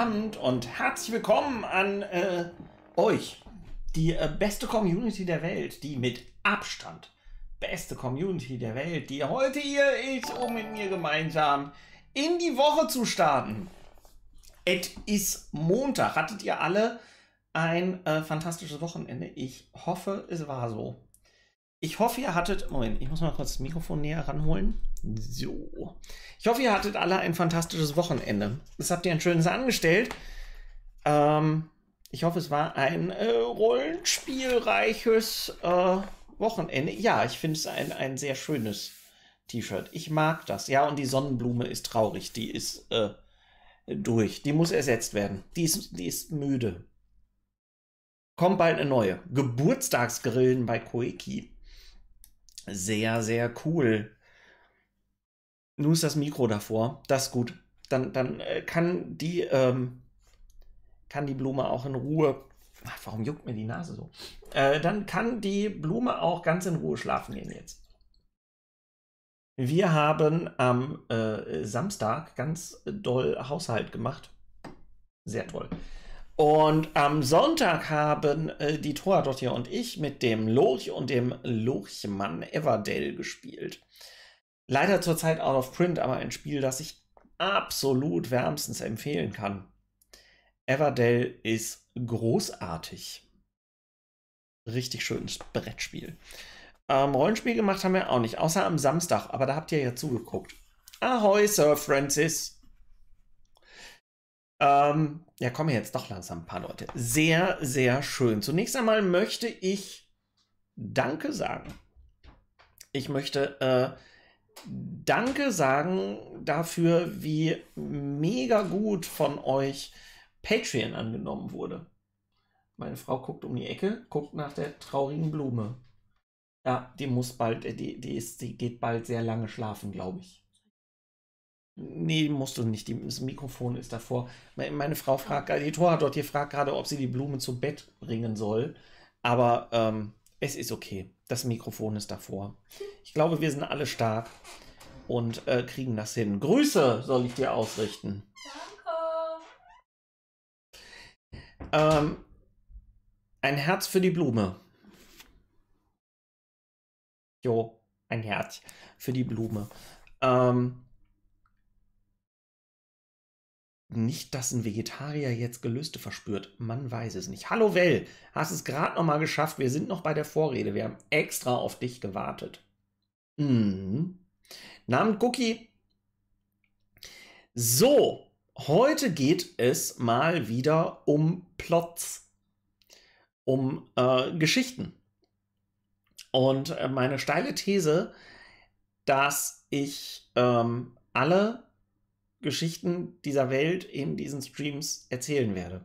Abend und herzlich willkommen an äh, euch, die äh, beste Community der Welt, die mit Abstand beste Community der Welt, die heute hier ist, um mit mir gemeinsam in die Woche zu starten. Es ist Montag. Hattet ihr alle ein äh, fantastisches Wochenende? Ich hoffe, es war so. Ich hoffe, ihr hattet... Moment, ich muss mal kurz das Mikrofon näher ranholen. So. Ich hoffe, ihr hattet alle ein fantastisches Wochenende. Das habt ihr ein schönes angestellt. Ähm, ich hoffe, es war ein äh, rollenspielreiches äh, Wochenende. Ja, ich finde es ein, ein sehr schönes T-Shirt. Ich mag das. Ja, und die Sonnenblume ist traurig. Die ist äh, durch. Die muss ersetzt werden. Die ist, die ist müde. Kommt bald eine neue. Geburtstagsgrillen bei Koiki. Sehr, sehr cool. Nun ist das Mikro davor. Das ist gut. Dann, dann äh, kann die, ähm, kann die Blume auch in Ruhe. Ach, warum juckt mir die Nase so? Äh, dann kann die Blume auch ganz in Ruhe schlafen gehen jetzt. Wir haben am äh, Samstag ganz doll Haushalt gemacht. Sehr toll. Und am Sonntag haben äh, die Toradottir und ich mit dem Lurch und dem Lurchmann Everdell gespielt. Leider zurzeit out of print, aber ein Spiel, das ich absolut wärmstens empfehlen kann. Everdell ist großartig. Richtig schönes Brettspiel. Ähm, Rollenspiel gemacht haben wir auch nicht, außer am Samstag, aber da habt ihr ja zugeguckt. Ahoi, Sir Francis. Ähm, ja, kommen jetzt doch langsam ein paar Leute. Sehr, sehr schön. Zunächst einmal möchte ich Danke sagen. Ich möchte äh, Danke sagen dafür, wie mega gut von euch Patreon angenommen wurde. Meine Frau guckt um die Ecke, guckt nach der traurigen Blume. Ja, die muss bald, die, die, ist, die geht bald sehr lange schlafen, glaube ich. Nee, musst du nicht. Das Mikrofon ist davor. Meine Frau fragt, die hat dort hier fragt gerade, ob sie die Blume zu Bett bringen soll. Aber ähm, es ist okay. Das Mikrofon ist davor. Ich glaube, wir sind alle stark und äh, kriegen das hin. Grüße soll ich dir ausrichten. Danke. Ähm, ein Herz für die Blume. Jo, ein Herz für die Blume. Ähm, nicht, dass ein Vegetarier jetzt Gelüste verspürt. Man weiß es nicht. Hallo Well, hast es gerade noch mal geschafft. Wir sind noch bei der Vorrede. Wir haben extra auf dich gewartet. Mhm. Namen Cookie. So, heute geht es mal wieder um Plots, um äh, Geschichten. Und äh, meine steile These, dass ich ähm, alle Geschichten dieser Welt in diesen Streams erzählen werde.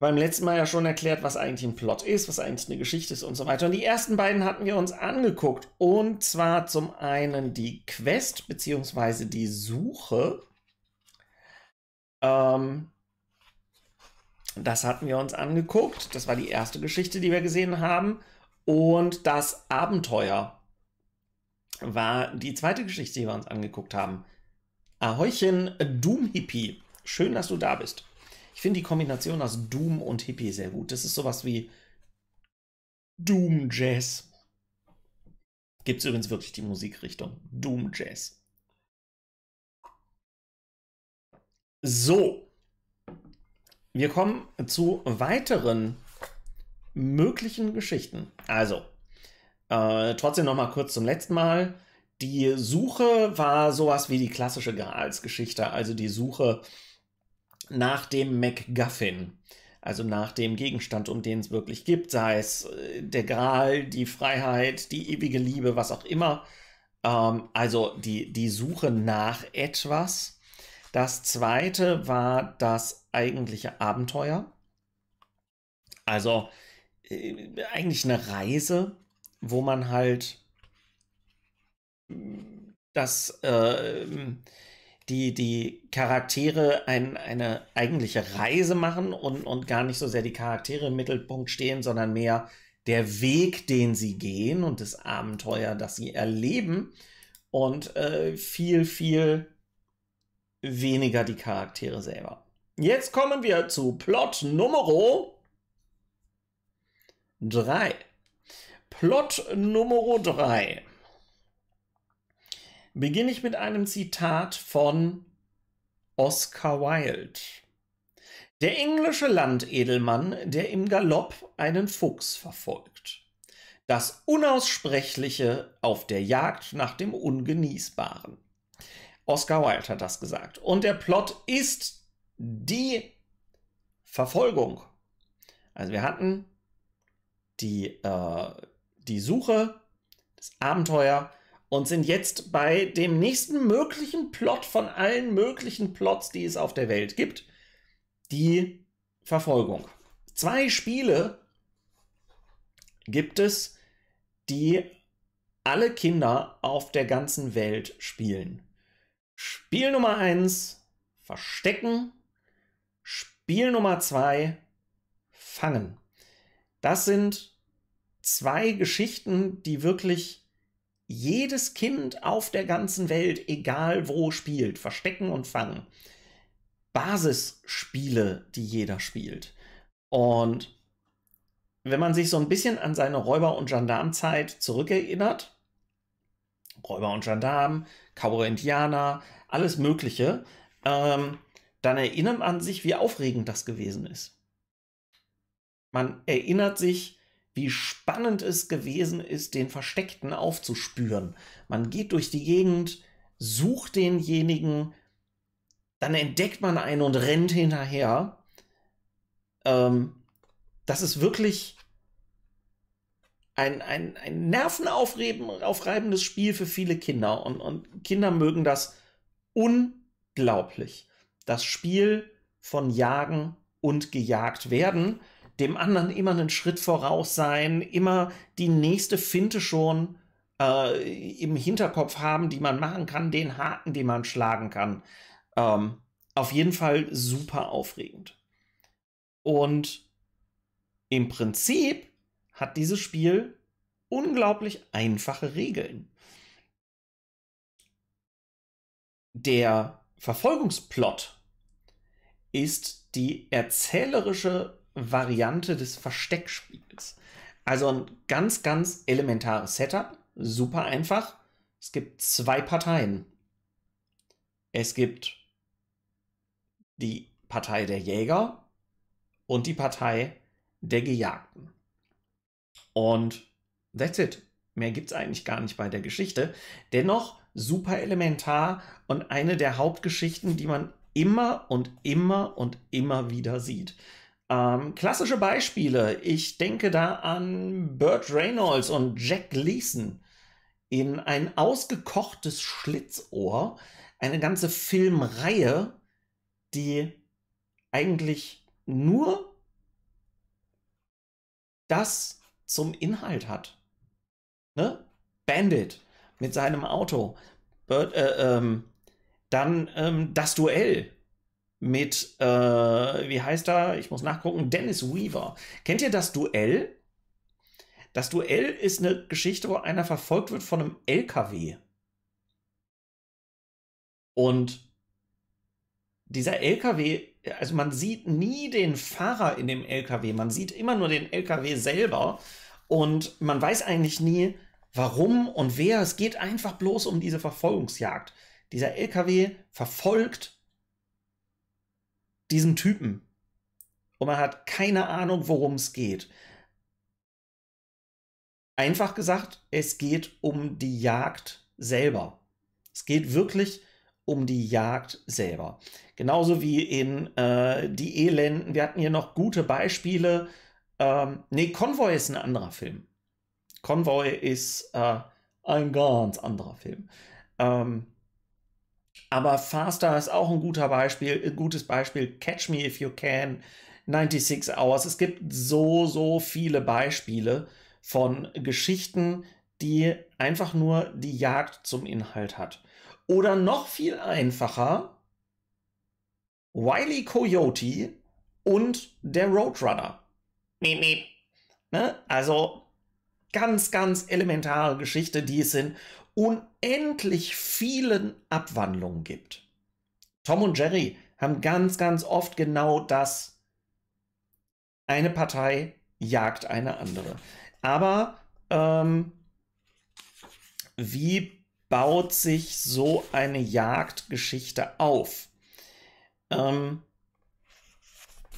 Beim letzten Mal ja schon erklärt, was eigentlich ein Plot ist, was eigentlich eine Geschichte ist und so weiter. Und die ersten beiden hatten wir uns angeguckt. Und zwar zum einen die Quest bzw. die Suche. Ähm, das hatten wir uns angeguckt. Das war die erste Geschichte, die wir gesehen haben. Und das Abenteuer war die zweite Geschichte, die wir uns angeguckt haben. Ahäuchen Doom Hippie. Schön, dass du da bist. Ich finde die Kombination aus Doom und Hippie sehr gut. Das ist sowas wie Doom Jazz. Gibt es übrigens wirklich die Musikrichtung. Doom Jazz. So. Wir kommen zu weiteren möglichen Geschichten. Also, äh, trotzdem nochmal kurz zum letzten Mal. Die Suche war sowas wie die klassische Gehaltsgeschichte, also die Suche nach dem MacGuffin, also nach dem Gegenstand, um den es wirklich gibt, sei es äh, der Gral, die Freiheit, die ewige Liebe, was auch immer. Ähm, also die, die Suche nach etwas. Das zweite war das eigentliche Abenteuer. Also äh, eigentlich eine Reise, wo man halt dass äh, die, die Charaktere ein, eine eigentliche Reise machen und, und gar nicht so sehr die Charaktere im Mittelpunkt stehen, sondern mehr der Weg, den sie gehen und das Abenteuer, das sie erleben und äh, viel, viel weniger die Charaktere selber. Jetzt kommen wir zu Plot Nummer 3. Plot Nummer 3 beginne ich mit einem Zitat von Oscar Wilde. Der englische Landedelmann, der im Galopp einen Fuchs verfolgt. Das Unaussprechliche auf der Jagd nach dem Ungenießbaren. Oscar Wilde hat das gesagt. Und der Plot ist die Verfolgung. Also wir hatten die, äh, die Suche, das Abenteuer, und sind jetzt bei dem nächsten möglichen Plot von allen möglichen Plots, die es auf der Welt gibt, die Verfolgung. Zwei Spiele gibt es, die alle Kinder auf der ganzen Welt spielen. Spiel Nummer 1, Verstecken. Spiel Nummer 2, Fangen. Das sind zwei Geschichten, die wirklich jedes Kind auf der ganzen Welt, egal wo, spielt. Verstecken und Fangen. Basisspiele, die jeder spielt. Und wenn man sich so ein bisschen an seine Räuber- und Gendarmzeit zurückerinnert, Räuber und Gendarm, Cowboy-Indianer, alles Mögliche, ähm, dann erinnert man sich, wie aufregend das gewesen ist. Man erinnert sich, wie spannend es gewesen ist, den Versteckten aufzuspüren. Man geht durch die Gegend, sucht denjenigen, dann entdeckt man einen und rennt hinterher. Ähm, das ist wirklich ein, ein, ein nervenaufreibendes Spiel für viele Kinder. Und, und Kinder mögen das unglaublich. Das Spiel von Jagen und gejagt werden dem anderen immer einen Schritt voraus sein, immer die nächste Finte schon äh, im Hinterkopf haben, die man machen kann, den Haken, den man schlagen kann. Ähm, auf jeden Fall super aufregend. Und im Prinzip hat dieses Spiel unglaublich einfache Regeln. Der Verfolgungsplot ist die erzählerische Variante des Versteckspiels. Also ein ganz, ganz elementares Setup, super einfach. Es gibt zwei Parteien. Es gibt die Partei der Jäger und die Partei der Gejagten. Und that's it. Mehr gibt es eigentlich gar nicht bei der Geschichte. Dennoch super elementar und eine der Hauptgeschichten, die man immer und immer und immer wieder sieht. Ähm, klassische Beispiele. Ich denke da an Burt Reynolds und Jack Gleason in ein ausgekochtes Schlitzohr, eine ganze Filmreihe, die eigentlich nur das zum Inhalt hat. Ne? Bandit mit seinem Auto. Bird, äh, ähm, dann ähm, das Duell mit, äh, wie heißt er? Ich muss nachgucken, Dennis Weaver. Kennt ihr das Duell? Das Duell ist eine Geschichte, wo einer verfolgt wird von einem LKW. Und dieser LKW, also man sieht nie den Fahrer in dem LKW, man sieht immer nur den LKW selber und man weiß eigentlich nie, warum und wer. Es geht einfach bloß um diese Verfolgungsjagd. Dieser LKW verfolgt diesem Typen. Und man hat keine Ahnung, worum es geht. Einfach gesagt, es geht um die Jagd selber. Es geht wirklich um die Jagd selber. Genauso wie in äh, Die Elenden. Wir hatten hier noch gute Beispiele. Ähm, nee, Konvoi ist ein anderer Film. Konvoi ist äh, ein ganz anderer Film. Ähm, aber Faster ist auch ein guter Beispiel, ein äh, gutes Beispiel. Catch Me If You Can, 96 Hours. Es gibt so, so viele Beispiele von Geschichten, die einfach nur die Jagd zum Inhalt hat. Oder noch viel einfacher, Wiley e. Coyote und der Roadrunner. Miep, miep. Ne? Also ganz, ganz elementare Geschichte, die es sind unendlich vielen Abwandlungen gibt. Tom und Jerry haben ganz, ganz oft genau das. Eine Partei jagt eine andere. Aber ähm, wie baut sich so eine Jagdgeschichte auf? Ähm,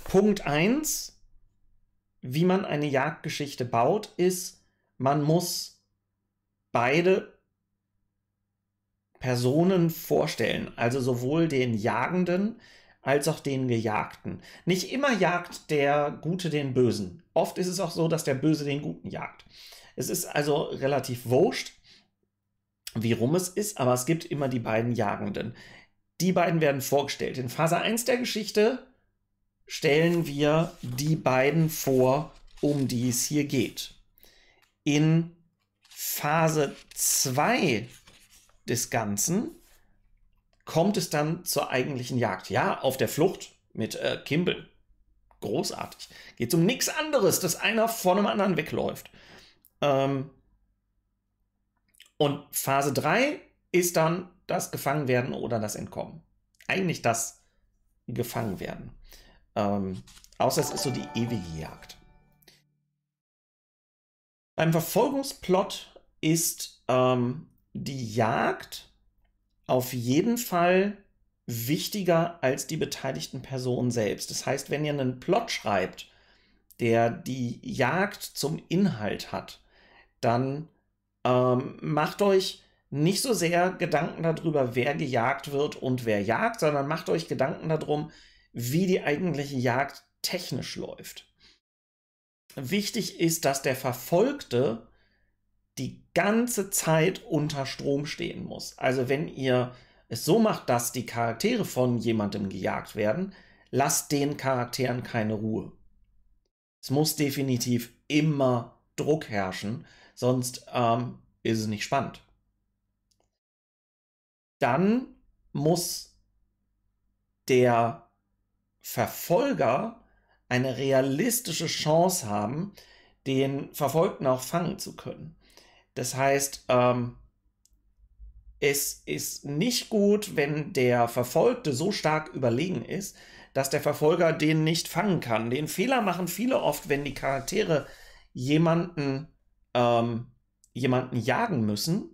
Punkt 1, wie man eine Jagdgeschichte baut, ist, man muss beide Personen vorstellen, also sowohl den Jagenden als auch den Gejagten. Nicht immer jagt der Gute den Bösen. Oft ist es auch so, dass der Böse den Guten jagt. Es ist also relativ wurscht, wie rum es ist, aber es gibt immer die beiden Jagenden. Die beiden werden vorgestellt. In Phase 1 der Geschichte stellen wir die beiden vor, um die es hier geht. In Phase 2 des Ganzen kommt es dann zur eigentlichen Jagd. Ja, auf der Flucht mit äh, Kimball. Großartig. Geht um nichts anderes, dass einer vor einem anderen wegläuft. Ähm und Phase 3 ist dann das Gefangenwerden oder das Entkommen. Eigentlich das Gefangenwerden. Ähm, außer es ist so die ewige Jagd. Beim Verfolgungsplot ist ähm, die Jagd auf jeden Fall wichtiger als die beteiligten Personen selbst. Das heißt, wenn ihr einen Plot schreibt, der die Jagd zum Inhalt hat, dann ähm, macht euch nicht so sehr Gedanken darüber, wer gejagt wird und wer jagt, sondern macht euch Gedanken darum, wie die eigentliche Jagd technisch läuft. Wichtig ist, dass der Verfolgte die ganze Zeit unter Strom stehen muss. Also wenn ihr es so macht, dass die Charaktere von jemandem gejagt werden, lasst den Charakteren keine Ruhe. Es muss definitiv immer Druck herrschen, sonst ähm, ist es nicht spannend. Dann muss der Verfolger eine realistische Chance haben, den Verfolgten auch fangen zu können. Das heißt, ähm, es ist nicht gut, wenn der Verfolgte so stark überlegen ist, dass der Verfolger den nicht fangen kann. Den Fehler machen viele oft, wenn die Charaktere jemanden, ähm, jemanden jagen müssen,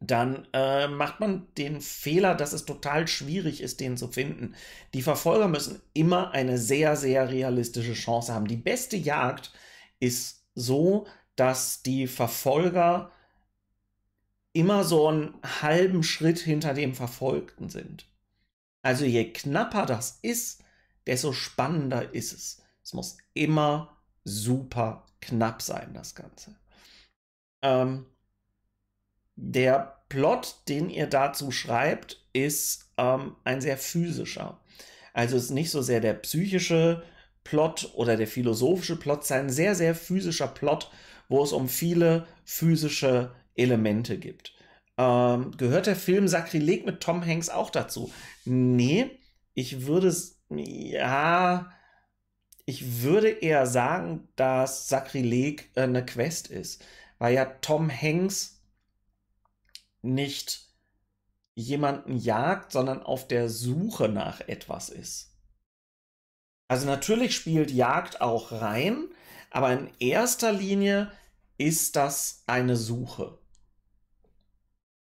dann äh, macht man den Fehler, dass es total schwierig ist, den zu finden. Die Verfolger müssen immer eine sehr, sehr realistische Chance haben. Die beste Jagd ist so, dass die Verfolger immer so einen halben Schritt hinter dem Verfolgten sind. Also je knapper das ist, desto spannender ist es. Es muss immer super knapp sein, das Ganze. Ähm, der Plot, den ihr dazu schreibt, ist ähm, ein sehr physischer. Also es ist nicht so sehr der psychische Plot oder der philosophische Plot, es ist ein sehr, sehr physischer Plot wo es um viele physische Elemente gibt. Ähm, gehört der Film Sakrileg mit Tom Hanks auch dazu? Nee, ich würde es, ja, ich würde eher sagen, dass Sakrileg äh, eine Quest ist, weil ja Tom Hanks nicht jemanden jagt, sondern auf der Suche nach etwas ist. Also natürlich spielt Jagd auch rein, aber in erster Linie ist das eine Suche.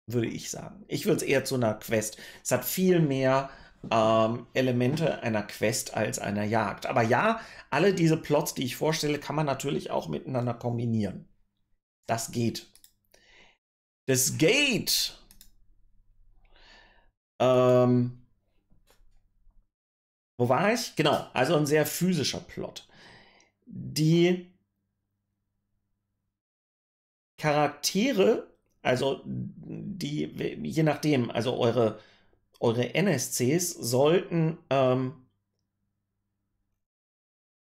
Würde ich sagen. Ich würde es eher zu einer Quest. Es hat viel mehr ähm, Elemente einer Quest als einer Jagd. Aber ja, alle diese Plots, die ich vorstelle, kann man natürlich auch miteinander kombinieren. Das geht. Das geht. Ähm, wo war ich? Genau, also ein sehr physischer Plot die Charaktere, also die, je nachdem, also eure, eure NSCs sollten ähm,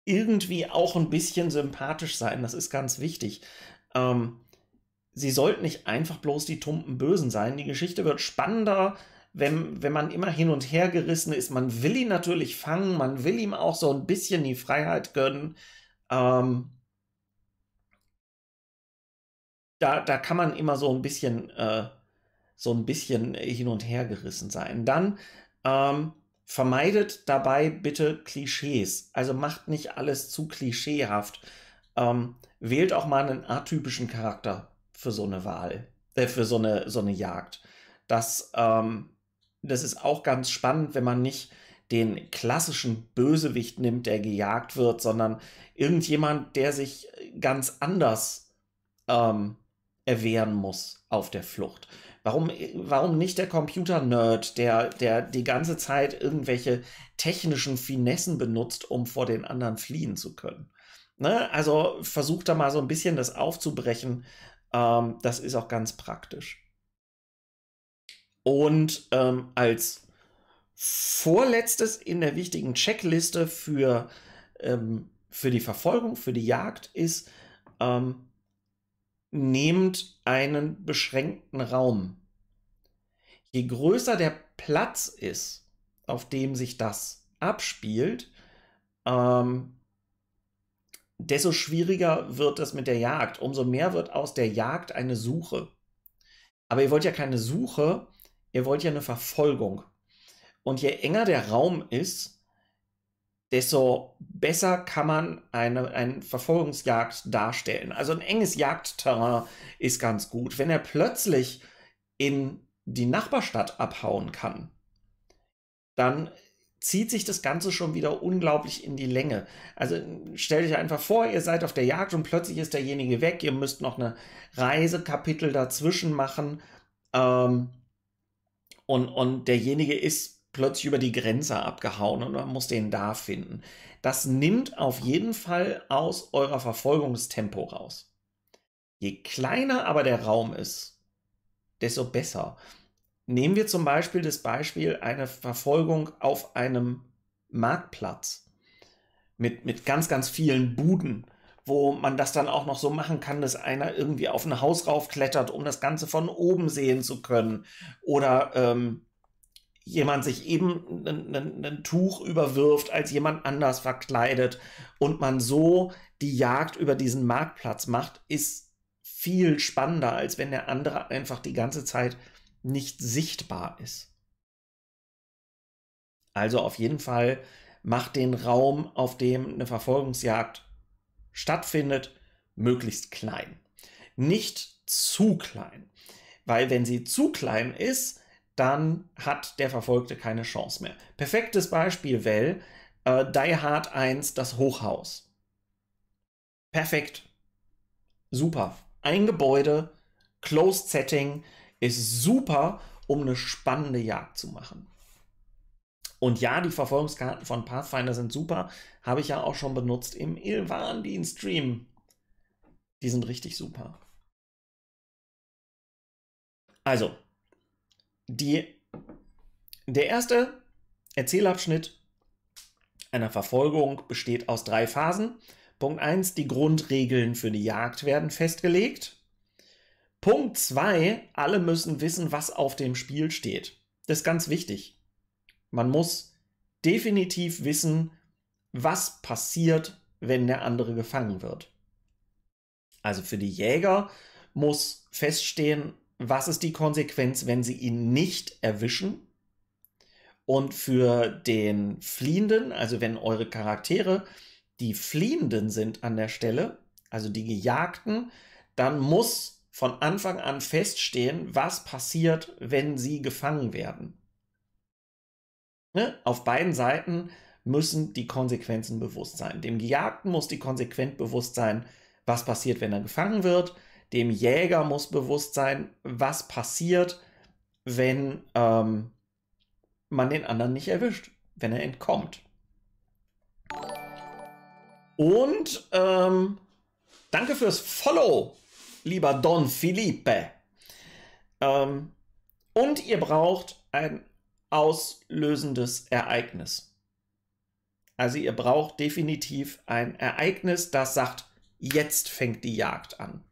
irgendwie auch ein bisschen sympathisch sein. Das ist ganz wichtig. Ähm, sie sollten nicht einfach bloß die tumpen Bösen sein. Die Geschichte wird spannender, wenn, wenn man immer hin und her gerissen ist. Man will ihn natürlich fangen, man will ihm auch so ein bisschen die Freiheit gönnen. Ähm, da, da kann man immer so ein bisschen, äh, so ein bisschen hin und her gerissen sein. Dann ähm, vermeidet dabei bitte Klischees. Also macht nicht alles zu klischeehaft. Ähm, wählt auch mal einen atypischen Charakter für so eine Wahl, äh, für so eine, so eine Jagd. Das, ähm, das ist auch ganz spannend, wenn man nicht den klassischen Bösewicht nimmt, der gejagt wird, sondern irgendjemand, der sich ganz anders ähm, erwehren muss auf der Flucht. Warum, warum nicht der Computer-Nerd, der, der die ganze Zeit irgendwelche technischen Finessen benutzt, um vor den anderen fliehen zu können? Ne? Also versucht da mal so ein bisschen das aufzubrechen. Ähm, das ist auch ganz praktisch. Und ähm, als vorletztes in der wichtigen Checkliste für, ähm, für die Verfolgung, für die Jagd ist, ähm, nehmt einen beschränkten Raum. Je größer der Platz ist, auf dem sich das abspielt, ähm, desto schwieriger wird es mit der Jagd. Umso mehr wird aus der Jagd eine Suche. Aber ihr wollt ja keine Suche, ihr wollt ja eine Verfolgung. Und je enger der Raum ist, desto besser kann man eine, eine Verfolgungsjagd darstellen. Also ein enges Jagdterrain ist ganz gut. Wenn er plötzlich in die Nachbarstadt abhauen kann, dann zieht sich das Ganze schon wieder unglaublich in die Länge. Also stellt euch einfach vor, ihr seid auf der Jagd und plötzlich ist derjenige weg, ihr müsst noch eine Reisekapitel dazwischen machen ähm, und, und derjenige ist plötzlich über die Grenze abgehauen und man muss den da finden. Das nimmt auf jeden Fall aus eurer Verfolgungstempo raus. Je kleiner aber der Raum ist, desto besser. Nehmen wir zum Beispiel das Beispiel einer Verfolgung auf einem Marktplatz mit, mit ganz, ganz vielen Buden, wo man das dann auch noch so machen kann, dass einer irgendwie auf ein Haus raufklettert, um das Ganze von oben sehen zu können. Oder ähm, jemand sich eben ein Tuch überwirft, als jemand anders verkleidet und man so die Jagd über diesen Marktplatz macht, ist viel spannender, als wenn der andere einfach die ganze Zeit nicht sichtbar ist. Also auf jeden Fall macht den Raum, auf dem eine Verfolgungsjagd stattfindet, möglichst klein. Nicht zu klein, weil wenn sie zu klein ist, dann hat der Verfolgte keine Chance mehr. Perfektes Beispiel, Well, äh, Die Hard 1, das Hochhaus. Perfekt. Super. Ein Gebäude, Closed Setting, ist super, um eine spannende Jagd zu machen. Und ja, die Verfolgungskarten von Pathfinder sind super. Habe ich ja auch schon benutzt im Ilvandin stream Die sind richtig super. Also, die, der erste Erzählabschnitt einer Verfolgung besteht aus drei Phasen. Punkt 1, die Grundregeln für die Jagd werden festgelegt. Punkt 2, alle müssen wissen, was auf dem Spiel steht. Das ist ganz wichtig. Man muss definitiv wissen, was passiert, wenn der andere gefangen wird. Also für die Jäger muss feststehen, was ist die Konsequenz, wenn sie ihn nicht erwischen? Und für den Fliehenden, also wenn eure Charaktere die Fliehenden sind an der Stelle, also die Gejagten, dann muss von Anfang an feststehen, was passiert, wenn sie gefangen werden. Ne? Auf beiden Seiten müssen die Konsequenzen bewusst sein. Dem Gejagten muss die Konsequenz bewusst sein, was passiert, wenn er gefangen wird. Dem Jäger muss bewusst sein, was passiert, wenn ähm, man den anderen nicht erwischt, wenn er entkommt. Und ähm, danke fürs Follow, lieber Don Felipe. Ähm, und ihr braucht ein auslösendes Ereignis. Also ihr braucht definitiv ein Ereignis, das sagt, jetzt fängt die Jagd an.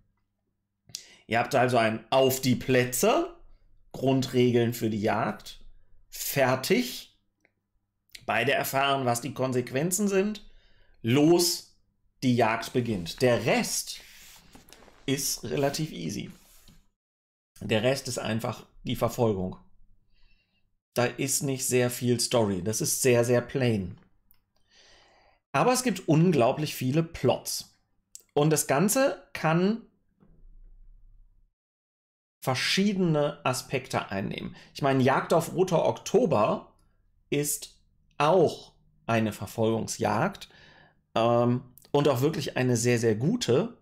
Ihr habt also ein Auf die Plätze, Grundregeln für die Jagd, fertig. Beide erfahren, was die Konsequenzen sind. Los, die Jagd beginnt. Der Rest ist relativ easy. Der Rest ist einfach die Verfolgung. Da ist nicht sehr viel Story. Das ist sehr, sehr plain. Aber es gibt unglaublich viele Plots. Und das Ganze kann verschiedene Aspekte einnehmen. Ich meine, Jagd auf Roter Oktober ist auch eine Verfolgungsjagd ähm, und auch wirklich eine sehr, sehr gute,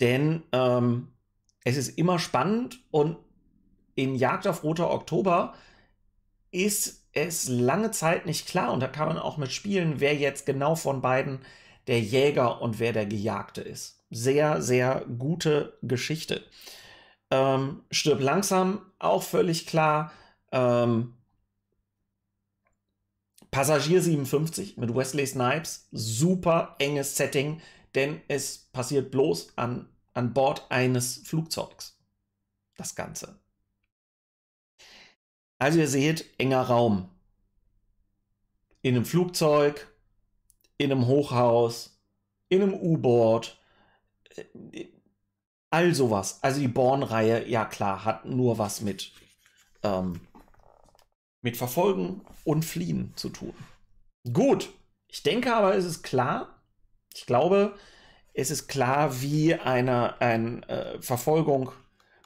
denn ähm, es ist immer spannend und in Jagd auf Roter Oktober ist es lange Zeit nicht klar und da kann man auch mit spielen, wer jetzt genau von beiden der Jäger und wer der Gejagte ist sehr, sehr gute Geschichte. Ähm, stirb langsam, auch völlig klar. Ähm, Passagier 57 mit Wesley Snipes, super enges Setting, denn es passiert bloß an, an Bord eines Flugzeugs. Das Ganze. Also ihr seht, enger Raum. In einem Flugzeug, in einem Hochhaus, in einem U-Boot, all sowas. Also die Born-Reihe, ja klar, hat nur was mit, ähm, mit Verfolgen und Fliehen zu tun. Gut, ich denke aber, es ist klar, ich glaube, es ist klar, wie eine, eine äh, Verfolgung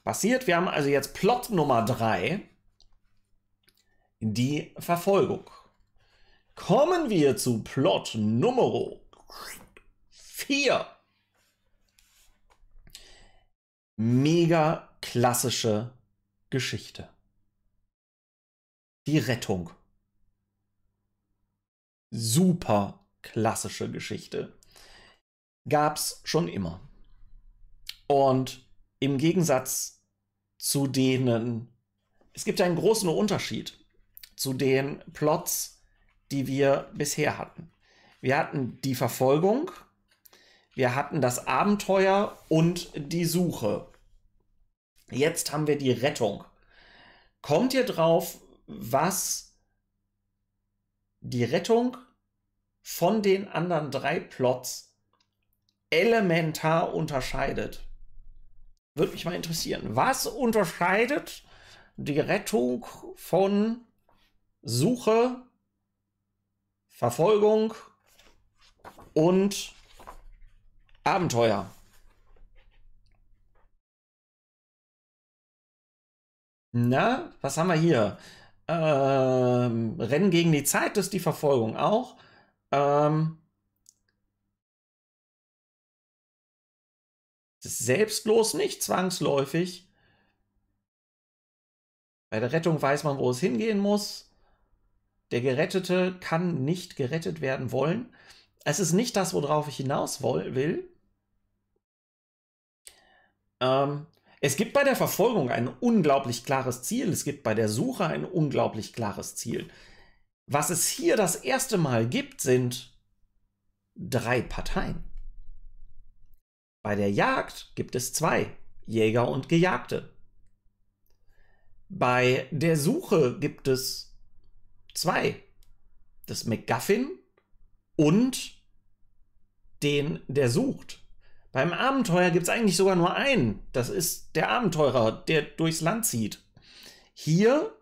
passiert. Wir haben also jetzt Plot Nummer 3, die Verfolgung. Kommen wir zu Plot Nummer 4 mega klassische Geschichte. Die Rettung. Super klassische Geschichte. Gab's schon immer. Und im Gegensatz zu denen, es gibt einen großen Unterschied zu den Plots, die wir bisher hatten. Wir hatten die Verfolgung, wir hatten das Abenteuer und die Suche. Jetzt haben wir die Rettung. Kommt ihr drauf, was die Rettung von den anderen drei Plots elementar unterscheidet? Würde mich mal interessieren. Was unterscheidet die Rettung von Suche, Verfolgung und abenteuer Na, was haben wir hier? Ähm, Rennen gegen die Zeit ist die Verfolgung auch. Ähm, selbstlos nicht zwangsläufig. Bei der Rettung weiß man, wo es hingehen muss. Der Gerettete kann nicht gerettet werden wollen. Es ist nicht das, worauf ich hinaus will. Ähm, es gibt bei der Verfolgung ein unglaublich klares Ziel, es gibt bei der Suche ein unglaublich klares Ziel. Was es hier das erste Mal gibt, sind drei Parteien. Bei der Jagd gibt es zwei, Jäger und Gejagte. Bei der Suche gibt es zwei, das McGuffin und den, der sucht. Beim Abenteuer gibt es eigentlich sogar nur einen. Das ist der Abenteurer, der durchs Land zieht. Hier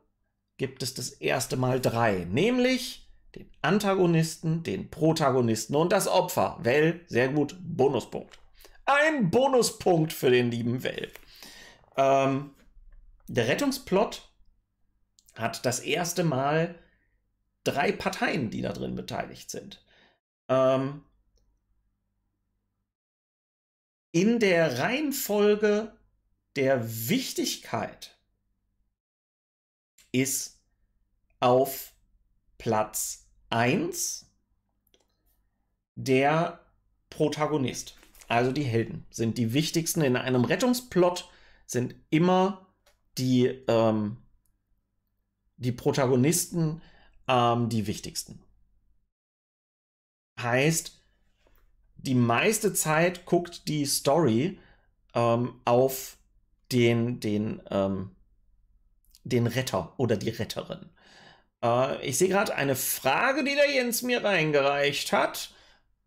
gibt es das erste Mal drei, nämlich den Antagonisten, den Protagonisten und das Opfer. Well, sehr gut, Bonuspunkt. Ein Bonuspunkt für den lieben Well. Ähm, der Rettungsplot hat das erste Mal drei Parteien, die da drin beteiligt sind. Ähm, in der Reihenfolge der Wichtigkeit ist auf Platz 1 der Protagonist. Also die Helden sind die wichtigsten in einem Rettungsplot, sind immer die, ähm, die Protagonisten ähm, die wichtigsten. Heißt, die meiste Zeit guckt die Story ähm, auf den, den, ähm, den Retter oder die Retterin. Äh, ich sehe gerade eine Frage, die der Jens mir reingereicht hat.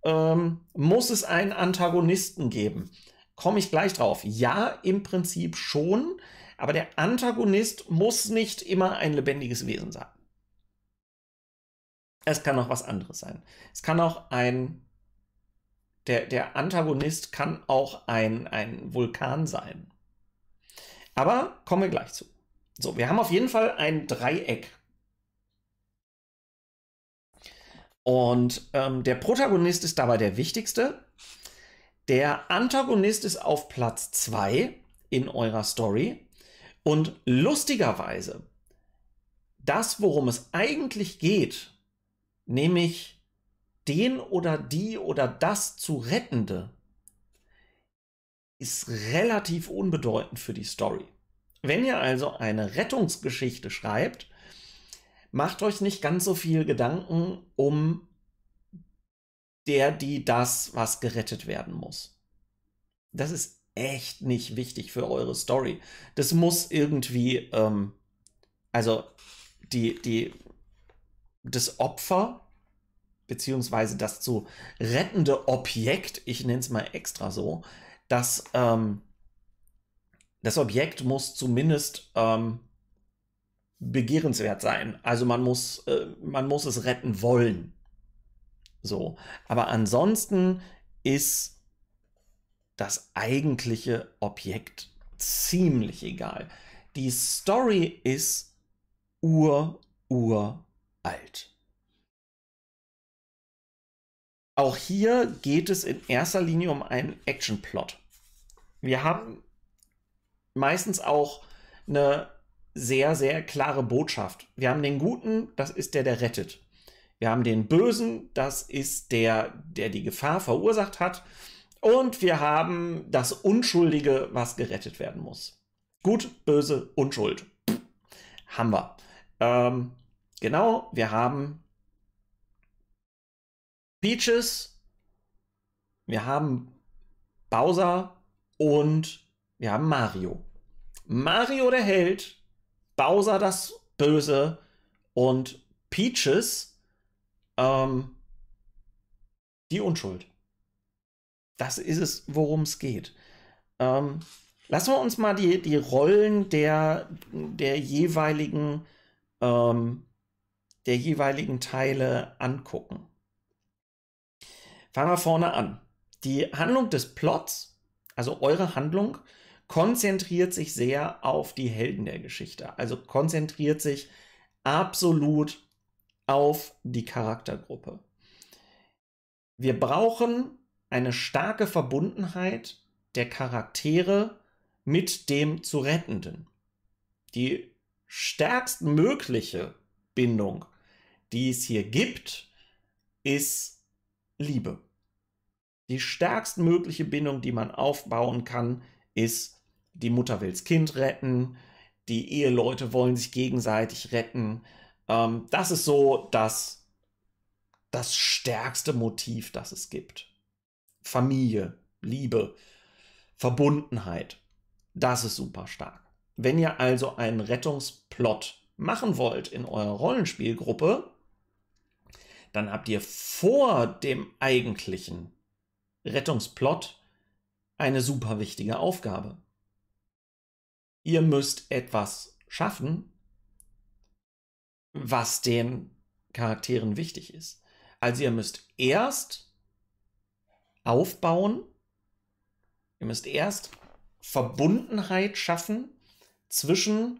Ähm, muss es einen Antagonisten geben? Komme ich gleich drauf. Ja, im Prinzip schon, aber der Antagonist muss nicht immer ein lebendiges Wesen sein. Es kann auch was anderes sein. Es kann auch ein der, der Antagonist kann auch ein, ein Vulkan sein. Aber kommen wir gleich zu. So, wir haben auf jeden Fall ein Dreieck. Und ähm, der Protagonist ist dabei der wichtigste. Der Antagonist ist auf Platz 2 in eurer Story. Und lustigerweise, das, worum es eigentlich geht, nämlich den oder die oder das zu rettende ist relativ unbedeutend für die Story. Wenn ihr also eine Rettungsgeschichte schreibt, macht euch nicht ganz so viel Gedanken um der, die, das, was gerettet werden muss. Das ist echt nicht wichtig für eure Story. Das muss irgendwie, ähm, also die, die, das Opfer beziehungsweise das zu rettende Objekt, ich nenne es mal extra so, dass ähm, das Objekt muss zumindest ähm, begehrenswert sein. Also man muss, äh, man muss es retten wollen. So. Aber ansonsten ist das eigentliche Objekt ziemlich egal. Die Story ist ur, ur alt. Auch hier geht es in erster Linie um einen Action-Plot. Wir haben meistens auch eine sehr, sehr klare Botschaft. Wir haben den Guten, das ist der, der rettet. Wir haben den Bösen, das ist der, der die Gefahr verursacht hat. Und wir haben das Unschuldige, was gerettet werden muss. Gut, böse, Unschuld. Pff, haben wir. Ähm, genau, wir haben Peaches, wir haben Bowser und wir haben Mario. Mario der Held, Bowser das Böse und Peaches ähm, die Unschuld. Das ist es, worum es geht. Ähm, lassen wir uns mal die, die Rollen der, der jeweiligen ähm, der jeweiligen Teile angucken. Fangen wir vorne an. Die Handlung des Plots, also eure Handlung, konzentriert sich sehr auf die Helden der Geschichte. Also konzentriert sich absolut auf die Charaktergruppe. Wir brauchen eine starke Verbundenheit der Charaktere mit dem zu rettenden. Die stärkstmögliche Bindung, die es hier gibt, ist Liebe. Die stärkstmögliche Bindung, die man aufbauen kann, ist, die Mutter wills Kind retten, die Eheleute wollen sich gegenseitig retten. Ähm, das ist so das, das stärkste Motiv, das es gibt. Familie, Liebe, Verbundenheit. Das ist super stark. Wenn ihr also einen Rettungsplot machen wollt in eurer Rollenspielgruppe, dann habt ihr vor dem eigentlichen Rettungsplot eine super wichtige Aufgabe. Ihr müsst etwas schaffen, was den Charakteren wichtig ist. Also ihr müsst erst aufbauen, ihr müsst erst Verbundenheit schaffen zwischen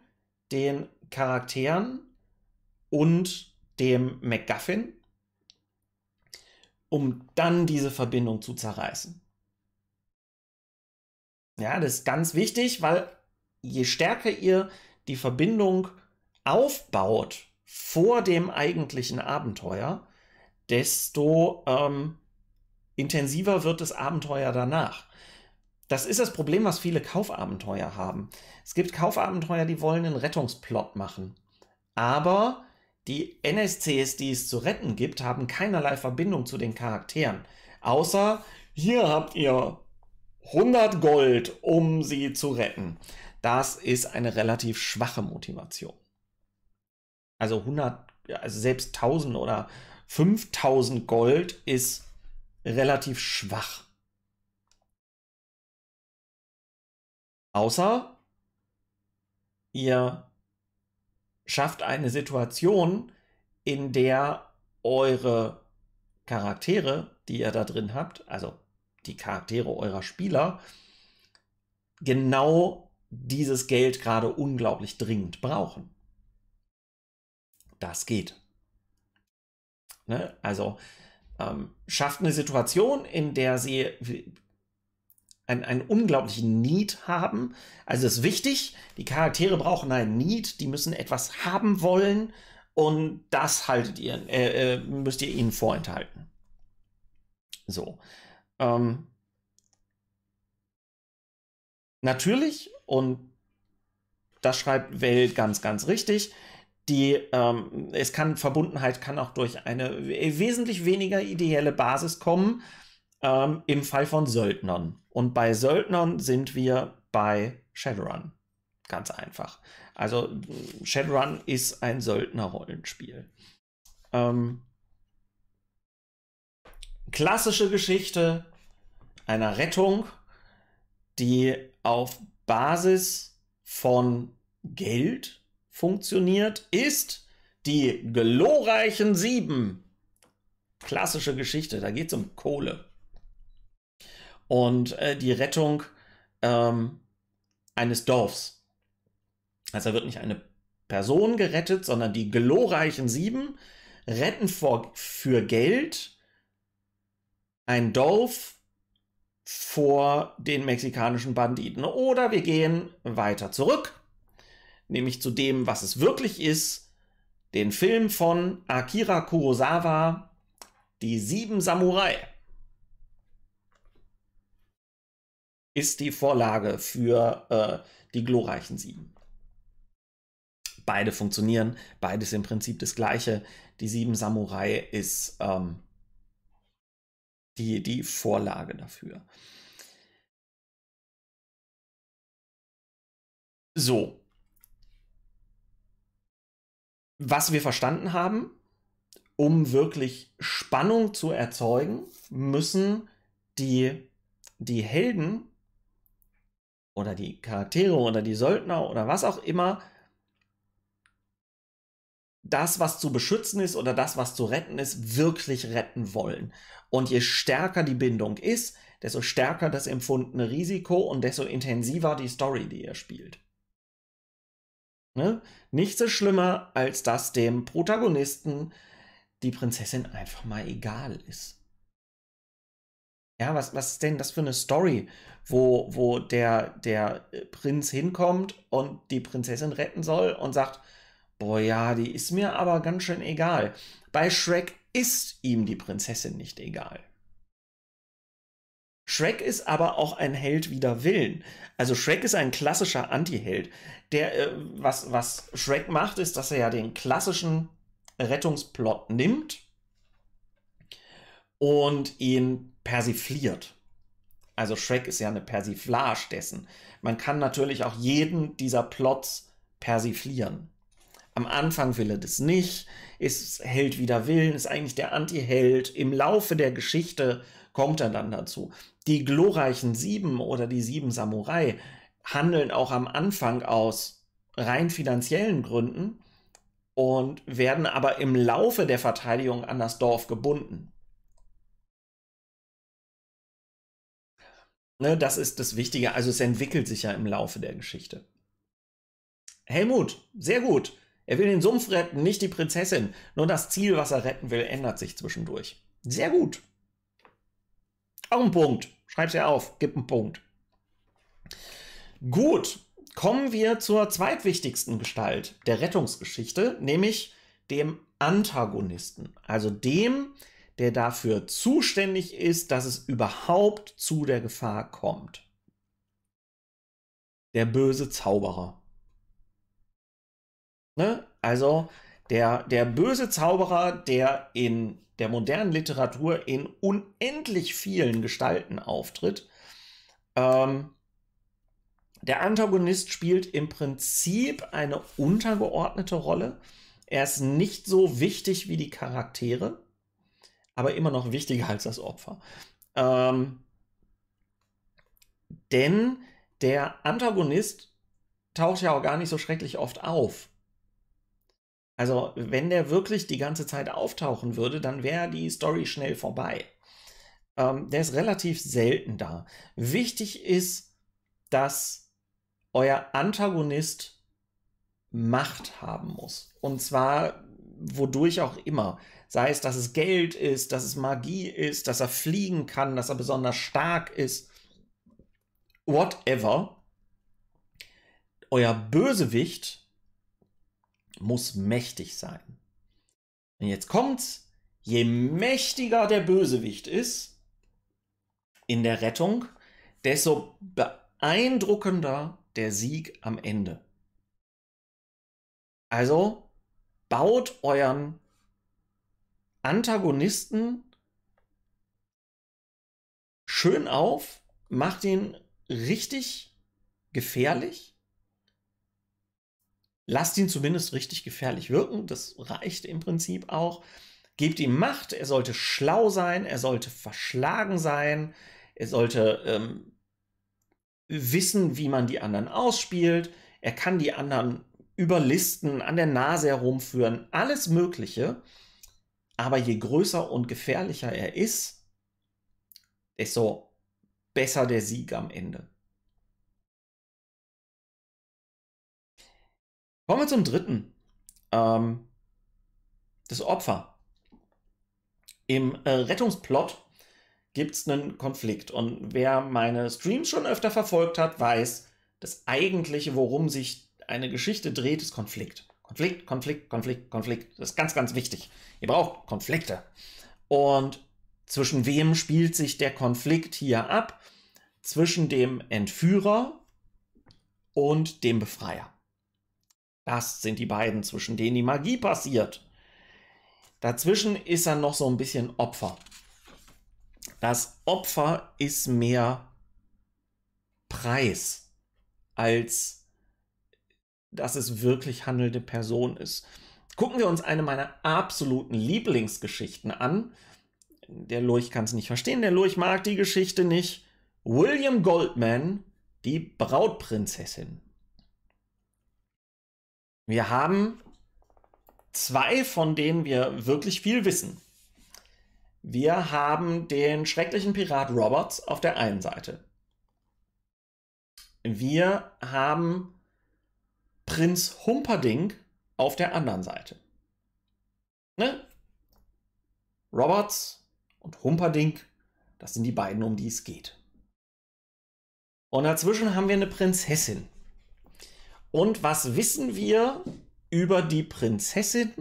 den Charakteren und dem MacGuffin um dann diese Verbindung zu zerreißen. Ja, das ist ganz wichtig, weil je stärker ihr die Verbindung aufbaut vor dem eigentlichen Abenteuer, desto ähm, intensiver wird das Abenteuer danach. Das ist das Problem, was viele Kaufabenteuer haben. Es gibt Kaufabenteuer, die wollen einen Rettungsplot machen. Aber die NSCs, die es zu retten gibt, haben keinerlei Verbindung zu den Charakteren. Außer, hier habt ihr 100 Gold, um sie zu retten. Das ist eine relativ schwache Motivation. Also 100, also selbst 1000 oder 5000 Gold ist relativ schwach. Außer ihr schafft eine Situation, in der eure Charaktere, die ihr da drin habt, also die Charaktere eurer Spieler, genau dieses Geld gerade unglaublich dringend brauchen. Das geht. Ne? Also ähm, schafft eine Situation, in der sie ein, einen unglaublichen Need haben. Also es ist wichtig, die Charaktere brauchen einen Need, die müssen etwas haben wollen und das haltet ihr, äh, äh müsst ihr ihnen vorenthalten. So. Ähm. natürlich, und das schreibt Welt ganz, ganz richtig, die, ähm, es kann, Verbundenheit kann auch durch eine wesentlich weniger ideelle Basis kommen, ähm, im Fall von Söldnern. Und bei Söldnern sind wir bei Shadowrun. Ganz einfach. Also Shadowrun ist ein Söldner-Rollenspiel. Ähm, klassische Geschichte einer Rettung, die auf Basis von Geld funktioniert, ist die glorreichen Sieben. Klassische Geschichte, da geht es um Kohle und äh, die Rettung ähm, eines Dorfs. Also wird nicht eine Person gerettet, sondern die glorreichen sieben retten vor, für Geld ein Dorf vor den mexikanischen Banditen. Oder wir gehen weiter zurück, nämlich zu dem, was es wirklich ist, den Film von Akira Kurosawa, Die Sieben Samurai. ist die Vorlage für äh, die glorreichen Sieben. Beide funktionieren, beides im Prinzip das gleiche. Die Sieben Samurai ist ähm, die, die Vorlage dafür. So. Was wir verstanden haben, um wirklich Spannung zu erzeugen, müssen die, die Helden oder die Charaktere oder die Söldner oder was auch immer das, was zu beschützen ist oder das, was zu retten ist, wirklich retten wollen. Und je stärker die Bindung ist, desto stärker das empfundene Risiko und desto intensiver die Story, die ihr spielt. Ne? Nichts ist schlimmer, als dass dem Protagonisten die Prinzessin einfach mal egal ist. Ja, was, was ist denn das für eine Story, wo, wo der, der äh, Prinz hinkommt und die Prinzessin retten soll und sagt, boah ja, die ist mir aber ganz schön egal. Bei Shrek ist ihm die Prinzessin nicht egal. Shrek ist aber auch ein Held wider Willen. Also Shrek ist ein klassischer Anti-Held. Der, äh, was, was Shrek macht, ist, dass er ja den klassischen Rettungsplot nimmt und ihn persifliert. Also Shrek ist ja eine Persiflage dessen. Man kann natürlich auch jeden dieser Plots persiflieren. Am Anfang will er das nicht, ist Held wider Willen, ist eigentlich der Anti-Held. Im Laufe der Geschichte kommt er dann dazu. Die glorreichen Sieben oder die Sieben Samurai handeln auch am Anfang aus rein finanziellen Gründen und werden aber im Laufe der Verteidigung an das Dorf gebunden. Ne, das ist das Wichtige. Also es entwickelt sich ja im Laufe der Geschichte. Helmut, sehr gut. Er will den Sumpf retten, nicht die Prinzessin. Nur das Ziel, was er retten will, ändert sich zwischendurch. Sehr gut. Auch ein Punkt. Schreib's ja auf. Gib einen Punkt. Gut. Kommen wir zur zweitwichtigsten Gestalt der Rettungsgeschichte, nämlich dem Antagonisten. Also dem, der dafür zuständig ist, dass es überhaupt zu der Gefahr kommt. Der böse Zauberer. Ne? Also der, der böse Zauberer, der in der modernen Literatur in unendlich vielen Gestalten auftritt. Ähm, der Antagonist spielt im Prinzip eine untergeordnete Rolle. Er ist nicht so wichtig wie die Charaktere aber immer noch wichtiger als das Opfer. Ähm, denn der Antagonist taucht ja auch gar nicht so schrecklich oft auf. Also, wenn der wirklich die ganze Zeit auftauchen würde, dann wäre die Story schnell vorbei. Ähm, der ist relativ selten da. Wichtig ist, dass euer Antagonist Macht haben muss. Und zwar wodurch auch immer. Sei es, dass es Geld ist, dass es Magie ist, dass er fliegen kann, dass er besonders stark ist. Whatever. Euer Bösewicht muss mächtig sein. Und jetzt kommt's. Je mächtiger der Bösewicht ist in der Rettung, desto beeindruckender der Sieg am Ende. Also baut euren Antagonisten schön auf, macht ihn richtig gefährlich. Lasst ihn zumindest richtig gefährlich wirken, das reicht im Prinzip auch. Gebt ihm Macht, er sollte schlau sein, er sollte verschlagen sein, er sollte ähm, wissen, wie man die anderen ausspielt, er kann die anderen überlisten, an der Nase herumführen, alles Mögliche. Aber je größer und gefährlicher er ist, desto besser der Sieg am Ende. Kommen wir zum dritten. Ähm, das Opfer. Im äh, Rettungsplot gibt es einen Konflikt. Und wer meine Streams schon öfter verfolgt hat, weiß, das eigentliche, worum sich eine Geschichte dreht, ist Konflikt. Konflikt, Konflikt, Konflikt, Konflikt. Das ist ganz, ganz wichtig. Ihr braucht Konflikte. Und zwischen wem spielt sich der Konflikt hier ab? Zwischen dem Entführer und dem Befreier. Das sind die beiden, zwischen denen die Magie passiert. Dazwischen ist dann noch so ein bisschen Opfer. Das Opfer ist mehr Preis als Preis dass es wirklich handelnde Person ist. Gucken wir uns eine meiner absoluten Lieblingsgeschichten an. Der Lurch kann es nicht verstehen, der Lurch mag die Geschichte nicht. William Goldman, die Brautprinzessin. Wir haben zwei, von denen wir wirklich viel wissen. Wir haben den schrecklichen Pirat Roberts auf der einen Seite. Wir haben Prinz Humperding auf der anderen Seite. Ne? Roberts und Humperding, das sind die beiden, um die es geht. Und dazwischen haben wir eine Prinzessin. Und was wissen wir über die Prinzessin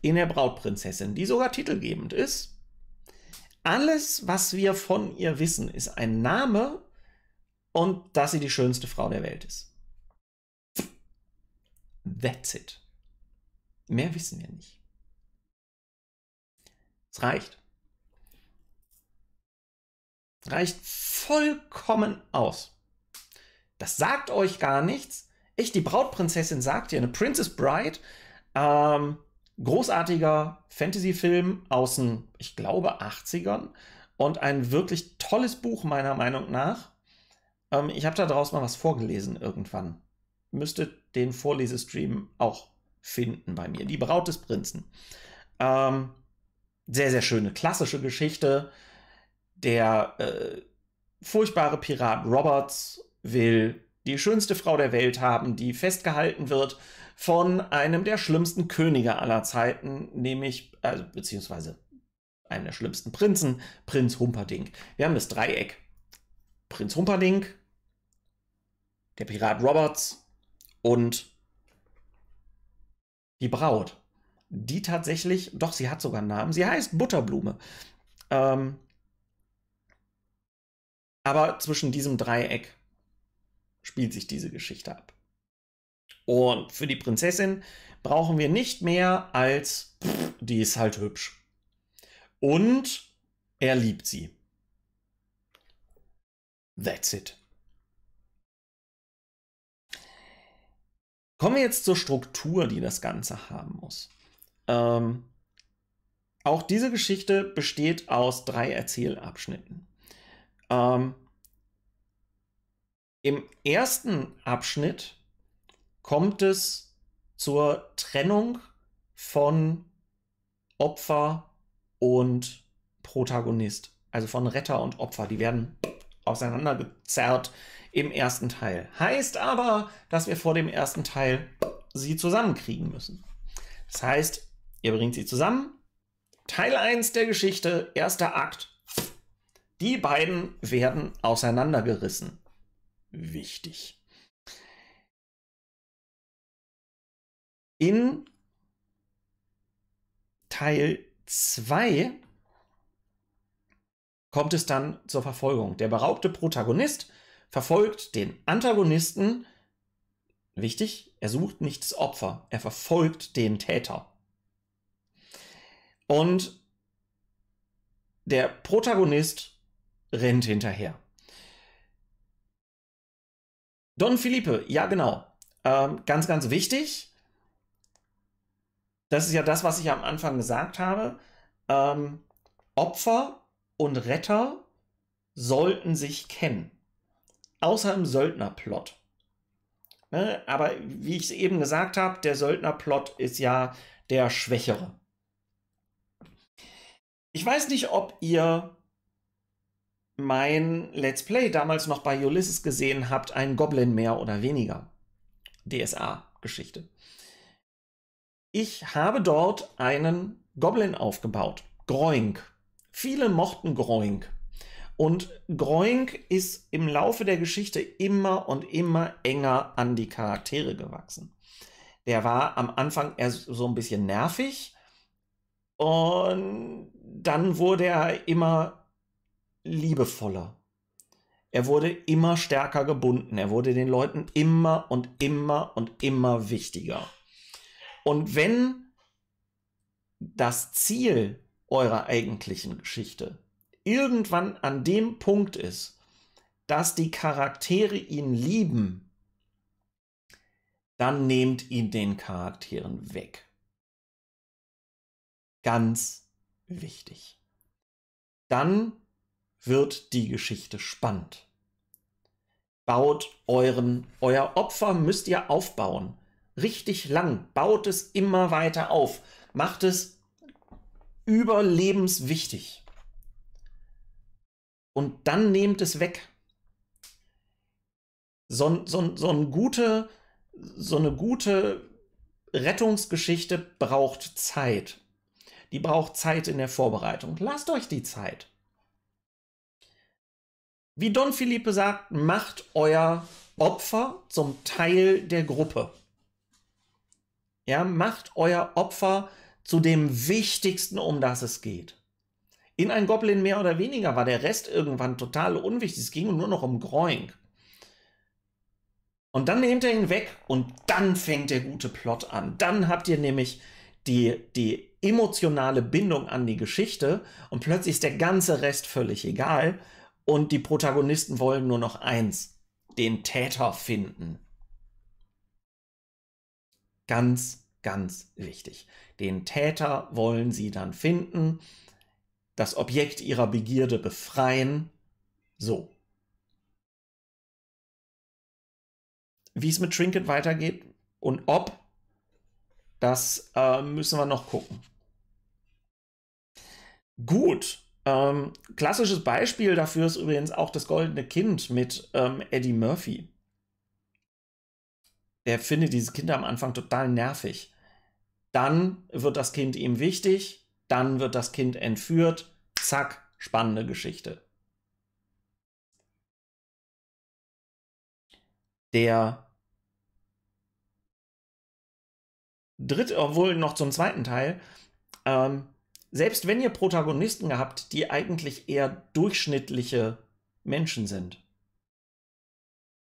in der Brautprinzessin, die sogar titelgebend ist? Alles, was wir von ihr wissen, ist ein Name und dass sie die schönste Frau der Welt ist. That's it. Mehr wissen wir nicht. Es reicht. Reicht vollkommen aus. Das sagt euch gar nichts. Ich, die Brautprinzessin sagt ihr, eine Princess Bride, ähm, großartiger Fantasy-Film aus den, ich glaube, 80ern und ein wirklich tolles Buch meiner Meinung nach. Ähm, ich habe da draußen mal was vorgelesen irgendwann müsstet den Vorlesestream auch finden bei mir. Die Braut des Prinzen. Ähm, sehr, sehr schöne klassische Geschichte. Der äh, furchtbare Pirat Roberts will die schönste Frau der Welt haben, die festgehalten wird von einem der schlimmsten Könige aller Zeiten, nämlich, also, beziehungsweise einem der schlimmsten Prinzen, Prinz Humperdinck. Wir haben das Dreieck. Prinz Humperdinck, der Pirat Roberts und die Braut, die tatsächlich, doch, sie hat sogar einen Namen, sie heißt Butterblume. Ähm, aber zwischen diesem Dreieck spielt sich diese Geschichte ab. Und für die Prinzessin brauchen wir nicht mehr als, pff, die ist halt hübsch. Und er liebt sie. That's it. Kommen wir jetzt zur Struktur, die das Ganze haben muss. Ähm, auch diese Geschichte besteht aus drei Erzählabschnitten. Ähm, Im ersten Abschnitt kommt es zur Trennung von Opfer und Protagonist, also von Retter und Opfer. Die werden auseinandergezerrt im ersten Teil. Heißt aber, dass wir vor dem ersten Teil sie zusammenkriegen müssen. Das heißt, ihr bringt sie zusammen. Teil 1 der Geschichte, erster Akt. Die beiden werden auseinandergerissen. Wichtig. In Teil 2 kommt es dann zur Verfolgung. Der beraubte Protagonist verfolgt den Antagonisten, wichtig, er sucht nicht das Opfer, er verfolgt den Täter. Und der Protagonist rennt hinterher. Don Philippe, ja genau, ähm, ganz, ganz wichtig. Das ist ja das, was ich am Anfang gesagt habe. Ähm, Opfer und Retter sollten sich kennen. Außer im Söldnerplot. Ne, aber wie ich es eben gesagt habe, der Söldnerplot ist ja der Schwächere. Ich weiß nicht, ob ihr mein Let's Play damals noch bei Ulysses gesehen habt, ein Goblin mehr oder weniger. DSA-Geschichte. Ich habe dort einen Goblin aufgebaut. Groink. Viele mochten Groink. Und Groink ist im Laufe der Geschichte immer und immer enger an die Charaktere gewachsen. Der war am Anfang erst so ein bisschen nervig und dann wurde er immer liebevoller. Er wurde immer stärker gebunden. Er wurde den Leuten immer und immer und immer wichtiger. Und wenn das Ziel eurer eigentlichen Geschichte irgendwann an dem Punkt ist, dass die Charaktere ihn lieben, dann nehmt ihn den Charakteren weg. Ganz wichtig. Dann wird die Geschichte spannend. Baut euren, euer Opfer müsst ihr aufbauen. Richtig lang. Baut es immer weiter auf. Macht es überlebenswichtig und dann nehmt es weg. So, so, so, ein gute, so eine gute Rettungsgeschichte braucht Zeit. Die braucht Zeit in der Vorbereitung. Lasst euch die Zeit. Wie Don Philippe sagt, macht euer Opfer zum Teil der Gruppe. Ja, macht euer Opfer zu dem Wichtigsten, um das es geht in ein Goblin mehr oder weniger war der Rest irgendwann total unwichtig. Es ging nur noch um Groink. Und dann nehmt ihr ihn weg und dann fängt der gute Plot an. Dann habt ihr nämlich die, die emotionale Bindung an die Geschichte und plötzlich ist der ganze Rest völlig egal und die Protagonisten wollen nur noch eins, den Täter finden. Ganz, ganz wichtig. Den Täter wollen sie dann finden das Objekt ihrer Begierde befreien. So. Wie es mit Trinket weitergeht und ob, das äh, müssen wir noch gucken. Gut. Ähm, klassisches Beispiel dafür ist übrigens auch das Goldene Kind mit ähm, Eddie Murphy. Der findet dieses Kind am Anfang total nervig. Dann wird das Kind ihm wichtig dann wird das Kind entführt. Zack, spannende Geschichte. Der dritte, obwohl noch zum zweiten Teil, ähm, selbst wenn ihr Protagonisten gehabt, die eigentlich eher durchschnittliche Menschen sind,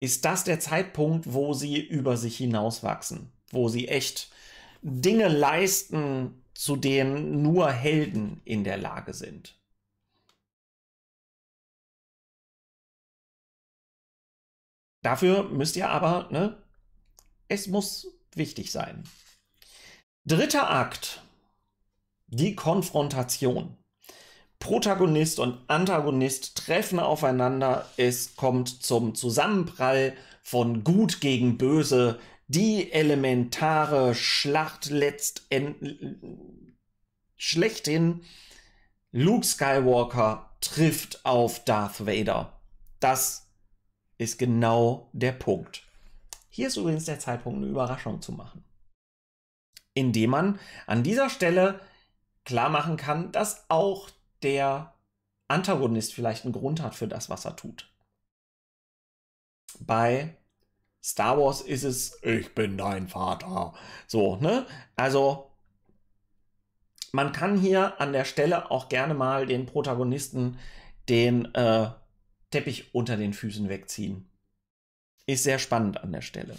ist das der Zeitpunkt, wo sie über sich hinauswachsen, wo sie echt Dinge leisten, zu denen nur Helden in der Lage sind. Dafür müsst ihr aber, ne, es muss wichtig sein. Dritter Akt, die Konfrontation. Protagonist und Antagonist treffen aufeinander. Es kommt zum Zusammenprall von Gut gegen Böse die elementare Schlacht letztendlich schlechthin. Luke Skywalker trifft auf Darth Vader. Das ist genau der Punkt. Hier ist übrigens der Zeitpunkt, eine Überraschung zu machen. Indem man an dieser Stelle klar machen kann, dass auch der Antagonist vielleicht einen Grund hat für das, was er tut. Bei Star Wars ist es, ich bin dein Vater. So, ne? Also, man kann hier an der Stelle auch gerne mal den Protagonisten den äh, Teppich unter den Füßen wegziehen. Ist sehr spannend an der Stelle.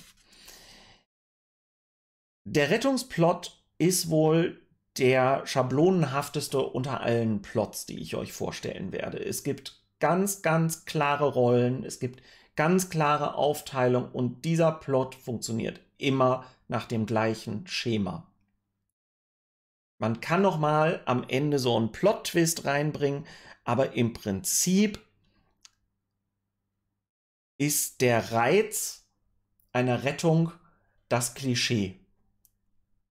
Der Rettungsplot ist wohl der schablonenhafteste unter allen Plots, die ich euch vorstellen werde. Es gibt ganz, ganz klare Rollen, es gibt Ganz klare Aufteilung und dieser Plot funktioniert immer nach dem gleichen Schema. Man kann noch mal am Ende so einen Plot-Twist reinbringen, aber im Prinzip ist der Reiz einer Rettung das Klischee.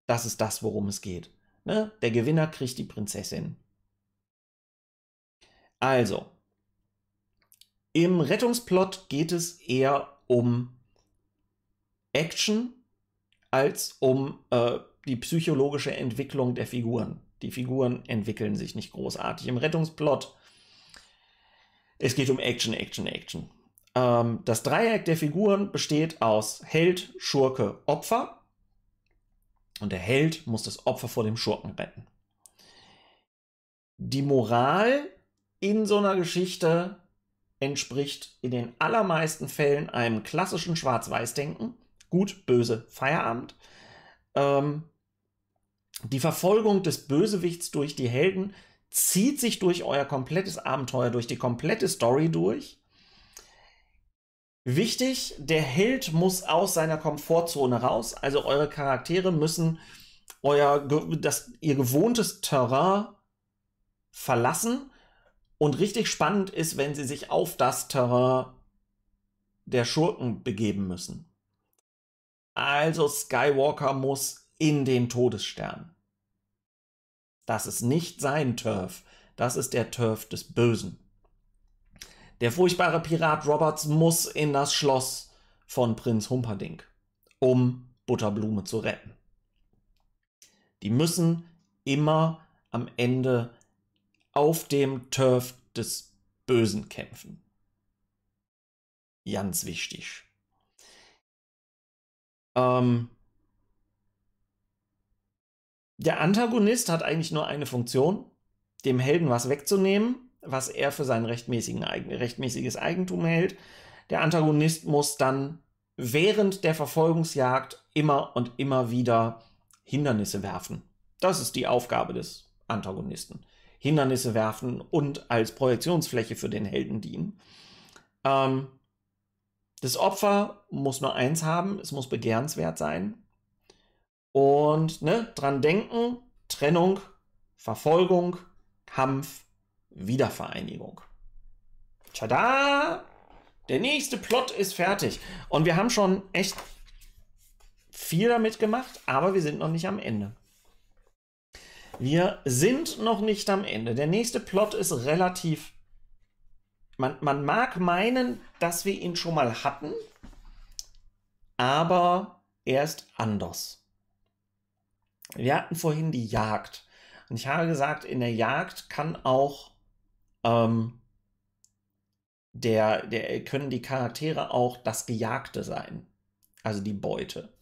Das ist das, worum es geht. Ne? Der Gewinner kriegt die Prinzessin. Also, im Rettungsplot geht es eher um Action als um äh, die psychologische Entwicklung der Figuren. Die Figuren entwickeln sich nicht großartig. Im Rettungsplot, es geht um Action, Action, Action. Ähm, das Dreieck der Figuren besteht aus Held, Schurke, Opfer. Und der Held muss das Opfer vor dem Schurken retten. Die Moral in so einer Geschichte entspricht in den allermeisten Fällen einem klassischen Schwarz-Weiß-Denken. Gut, böse, Feierabend. Ähm, die Verfolgung des Bösewichts durch die Helden zieht sich durch euer komplettes Abenteuer, durch die komplette Story durch. Wichtig, der Held muss aus seiner Komfortzone raus, also eure Charaktere müssen euer, das, ihr gewohntes Terrain verlassen und richtig spannend ist, wenn sie sich auf das Terrain der Schurken begeben müssen. Also Skywalker muss in den Todesstern. Das ist nicht sein Turf, das ist der Turf des Bösen. Der furchtbare Pirat Roberts muss in das Schloss von Prinz Humperdink, um Butterblume zu retten. Die müssen immer am Ende auf dem Turf des Bösen kämpfen. Ganz wichtig. Ähm, der Antagonist hat eigentlich nur eine Funktion, dem Helden was wegzunehmen, was er für sein rechtmäßiges Eigentum hält. Der Antagonist muss dann während der Verfolgungsjagd immer und immer wieder Hindernisse werfen. Das ist die Aufgabe des Antagonisten. Hindernisse werfen und als Projektionsfläche für den Helden dienen. Ähm, das Opfer muss nur eins haben, es muss begehrenswert sein. Und ne, dran denken, Trennung, Verfolgung, Kampf, Wiedervereinigung. Tada! Der nächste Plot ist fertig. Und wir haben schon echt viel damit gemacht, aber wir sind noch nicht am Ende. Wir sind noch nicht am Ende. Der nächste Plot ist relativ. Man, man mag meinen, dass wir ihn schon mal hatten, aber er ist anders. Wir hatten vorhin die Jagd. Und ich habe gesagt, in der Jagd kann auch ähm, der, der, können die Charaktere auch das Gejagte sein. Also die Beute.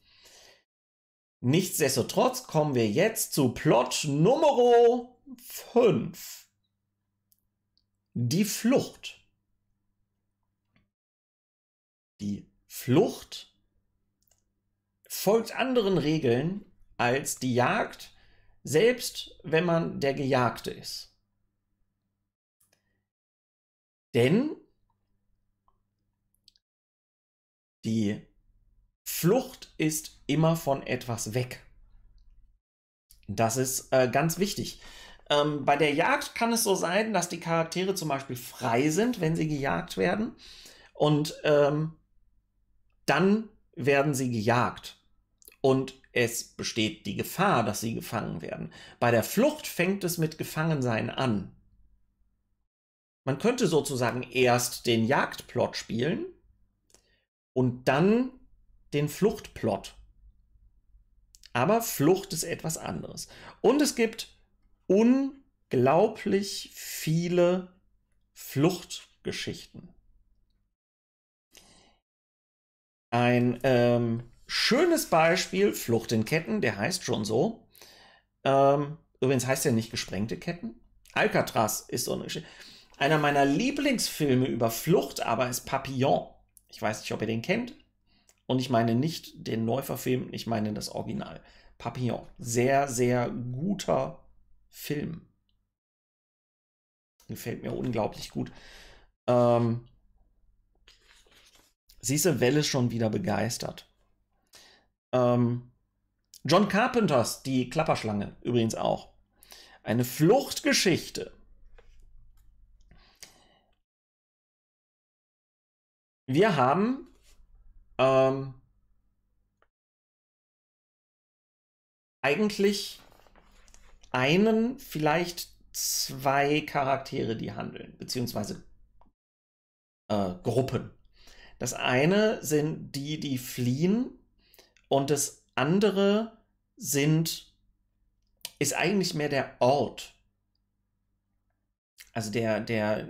Nichtsdestotrotz kommen wir jetzt zu Plot Nummer 5. Die Flucht. Die Flucht folgt anderen Regeln als die Jagd, selbst wenn man der Gejagte ist. Denn die Flucht ist immer von etwas weg. Das ist äh, ganz wichtig. Ähm, bei der Jagd kann es so sein, dass die Charaktere zum Beispiel frei sind, wenn sie gejagt werden. Und ähm, dann werden sie gejagt. Und es besteht die Gefahr, dass sie gefangen werden. Bei der Flucht fängt es mit Gefangensein an. Man könnte sozusagen erst den Jagdplot spielen und dann den Fluchtplot. Aber Flucht ist etwas anderes. Und es gibt unglaublich viele Fluchtgeschichten. Ein ähm, schönes Beispiel, Flucht in Ketten, der heißt schon so. Ähm, übrigens heißt er nicht gesprengte Ketten. Alcatraz ist so eine Geschichte. Einer meiner Lieblingsfilme über Flucht aber ist Papillon. Ich weiß nicht, ob ihr den kennt. Und ich meine nicht den Neuverfilmten, ich meine das Original. Papillon. Sehr, sehr guter Film. Gefällt mir unglaublich gut. Ähm, siehst du, Welle schon wieder begeistert. Ähm, John Carpenters, die Klapperschlange, übrigens auch. Eine Fluchtgeschichte. Wir haben ähm, eigentlich einen, vielleicht zwei Charaktere, die handeln, beziehungsweise äh, Gruppen. Das eine sind die, die fliehen, und das andere sind, ist eigentlich mehr der Ort. Also der, der,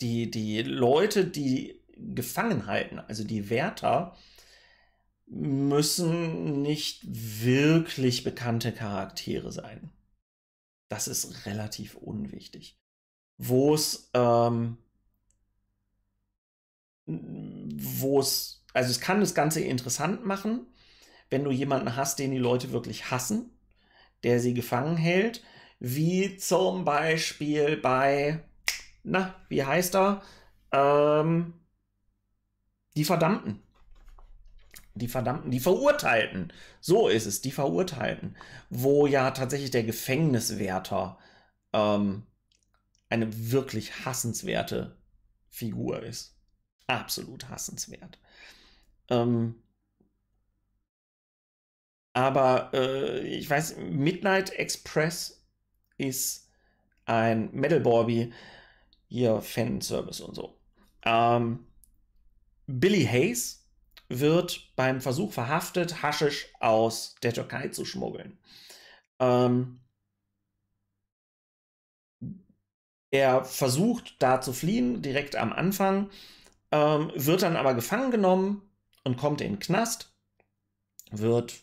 die, die Leute, die gefangen halten. Also die Wärter müssen nicht wirklich bekannte Charaktere sein. Das ist relativ unwichtig. Wo es, ähm, wo es, also es kann das Ganze interessant machen, wenn du jemanden hast, den die Leute wirklich hassen, der sie gefangen hält, wie zum Beispiel bei, na, wie heißt er? Ähm, die Verdammten. Die Verdammten, die Verurteilten. So ist es, die Verurteilten. Wo ja tatsächlich der Gefängniswärter ähm, eine wirklich hassenswerte Figur ist. Absolut hassenswert. Ähm, aber äh, ich weiß, Midnight Express ist ein Metal Bobby, hier Fanservice und so. Ähm, Billy Hayes wird beim Versuch verhaftet, Haschisch aus der Türkei zu schmuggeln. Ähm, er versucht da zu fliehen, direkt am Anfang, ähm, wird dann aber gefangen genommen und kommt in den Knast, wird,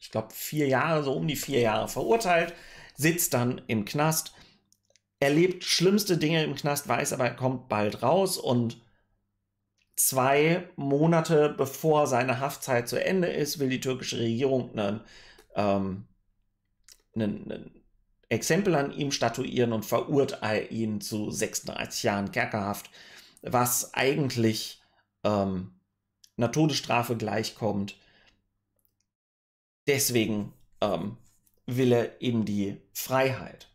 ich glaube, vier Jahre, so um die vier Jahre verurteilt, sitzt dann im Knast, erlebt schlimmste Dinge im Knast, weiß aber, er kommt bald raus und zwei Monate bevor seine Haftzeit zu Ende ist, will die türkische Regierung einen, ähm, einen, einen Exempel an ihm statuieren und verurteilt ihn zu 36 Jahren Kerkerhaft, was eigentlich ähm, einer Todesstrafe gleichkommt. Deswegen ähm, will er eben die Freiheit.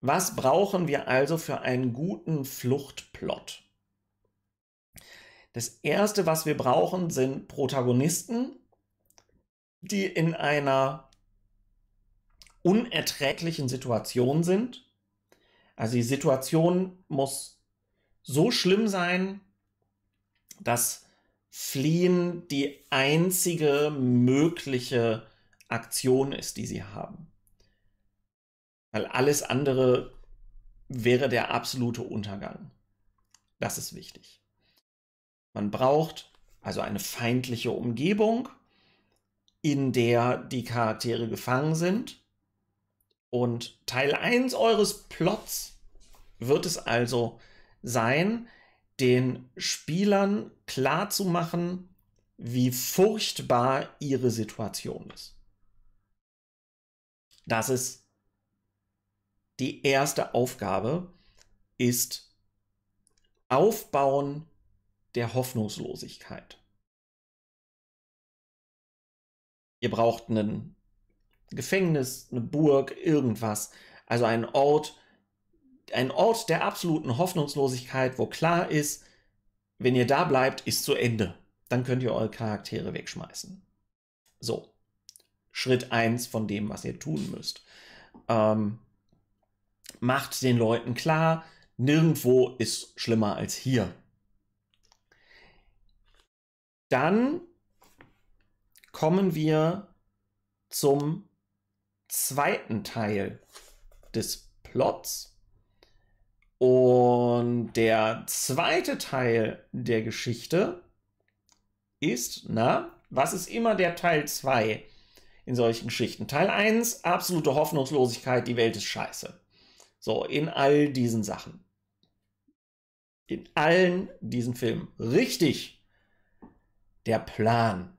Was brauchen wir also für einen guten Fluchtplot? Das Erste, was wir brauchen, sind Protagonisten, die in einer unerträglichen Situation sind. Also die Situation muss so schlimm sein, dass Fliehen die einzige mögliche Aktion ist, die sie haben. Weil alles andere wäre der absolute Untergang. Das ist wichtig. Man braucht also eine feindliche Umgebung, in der die Charaktere gefangen sind. Und Teil 1 eures Plots wird es also sein, den Spielern klarzumachen, wie furchtbar ihre Situation ist. Das ist die erste Aufgabe, ist aufbauen der Hoffnungslosigkeit. Ihr braucht ein Gefängnis, eine Burg, irgendwas. Also einen Ort, ein Ort der absoluten Hoffnungslosigkeit, wo klar ist, wenn ihr da bleibt, ist zu Ende. Dann könnt ihr eure Charaktere wegschmeißen. So. Schritt 1 von dem, was ihr tun müsst. Ähm, macht den Leuten klar, nirgendwo ist schlimmer als hier. Dann kommen wir zum zweiten Teil des Plots. Und der zweite Teil der Geschichte ist, na, was ist immer der Teil 2 in solchen Geschichten? Teil 1, absolute Hoffnungslosigkeit, die Welt ist scheiße. So, in all diesen Sachen. In allen diesen Filmen. Richtig der Plan.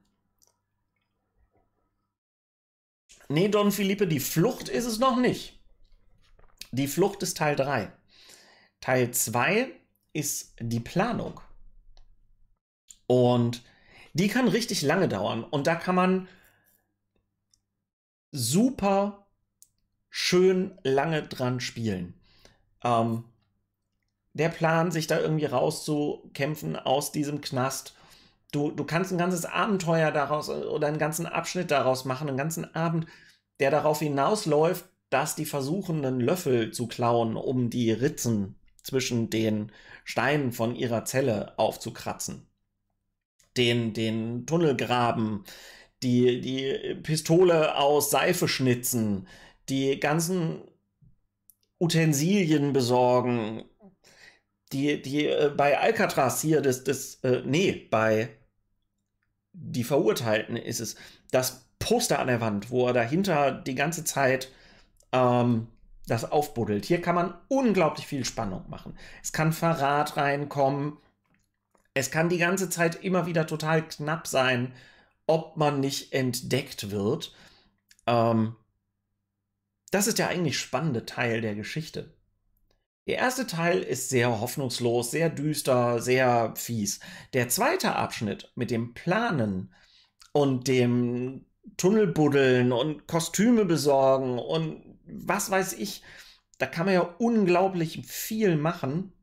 Nee, Don Philippe, die Flucht ist es noch nicht. Die Flucht ist Teil 3. Teil 2 ist die Planung. Und die kann richtig lange dauern. Und da kann man super schön lange dran spielen. Ähm, der Plan, sich da irgendwie rauszukämpfen aus diesem Knast, du, du kannst ein ganzes Abenteuer daraus äh, oder einen ganzen Abschnitt daraus machen, einen ganzen Abend, der darauf hinausläuft, dass die versuchen, einen Löffel zu klauen, um die Ritzen zwischen den Steinen von ihrer Zelle aufzukratzen. Den, den Tunnelgraben, die, die Pistole aus Seife schnitzen, die ganzen Utensilien besorgen, die, die äh, bei Alcatraz hier, das, das, äh, nee, bei die Verurteilten ist es, das Poster an der Wand, wo er dahinter die ganze Zeit ähm, das aufbuddelt. Hier kann man unglaublich viel Spannung machen. Es kann Verrat reinkommen. Es kann die ganze Zeit immer wieder total knapp sein, ob man nicht entdeckt wird. Ähm, das ist der eigentlich spannende Teil der Geschichte. Der erste Teil ist sehr hoffnungslos, sehr düster, sehr fies. Der zweite Abschnitt mit dem Planen und dem Tunnelbuddeln und Kostüme besorgen und was weiß ich, da kann man ja unglaublich viel machen,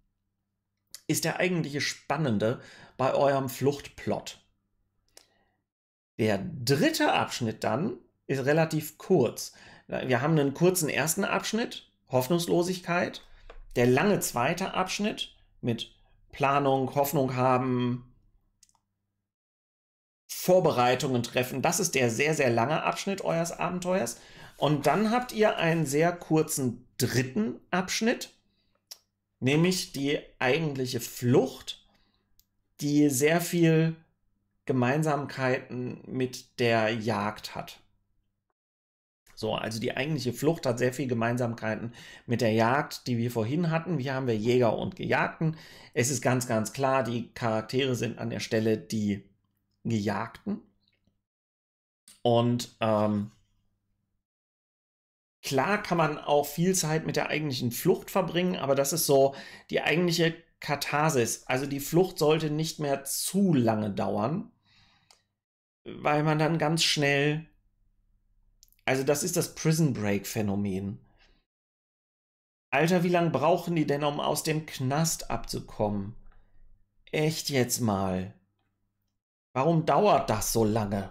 ist der eigentliche Spannende bei eurem Fluchtplot. Der dritte Abschnitt dann ist relativ kurz. Wir haben einen kurzen ersten Abschnitt, Hoffnungslosigkeit der lange zweite Abschnitt mit Planung, Hoffnung haben, Vorbereitungen treffen. Das ist der sehr, sehr lange Abschnitt eures Abenteuers. Und dann habt ihr einen sehr kurzen dritten Abschnitt, nämlich die eigentliche Flucht, die sehr viel Gemeinsamkeiten mit der Jagd hat. So, also die eigentliche Flucht hat sehr viele Gemeinsamkeiten mit der Jagd, die wir vorhin hatten. Hier haben wir Jäger und Gejagten. Es ist ganz, ganz klar, die Charaktere sind an der Stelle die Gejagten. Und ähm, klar kann man auch viel Zeit mit der eigentlichen Flucht verbringen, aber das ist so die eigentliche Katharsis. Also die Flucht sollte nicht mehr zu lange dauern, weil man dann ganz schnell also das ist das Prison Break Phänomen. Alter, wie lange brauchen die denn, um aus dem Knast abzukommen? Echt jetzt mal. Warum dauert das so lange?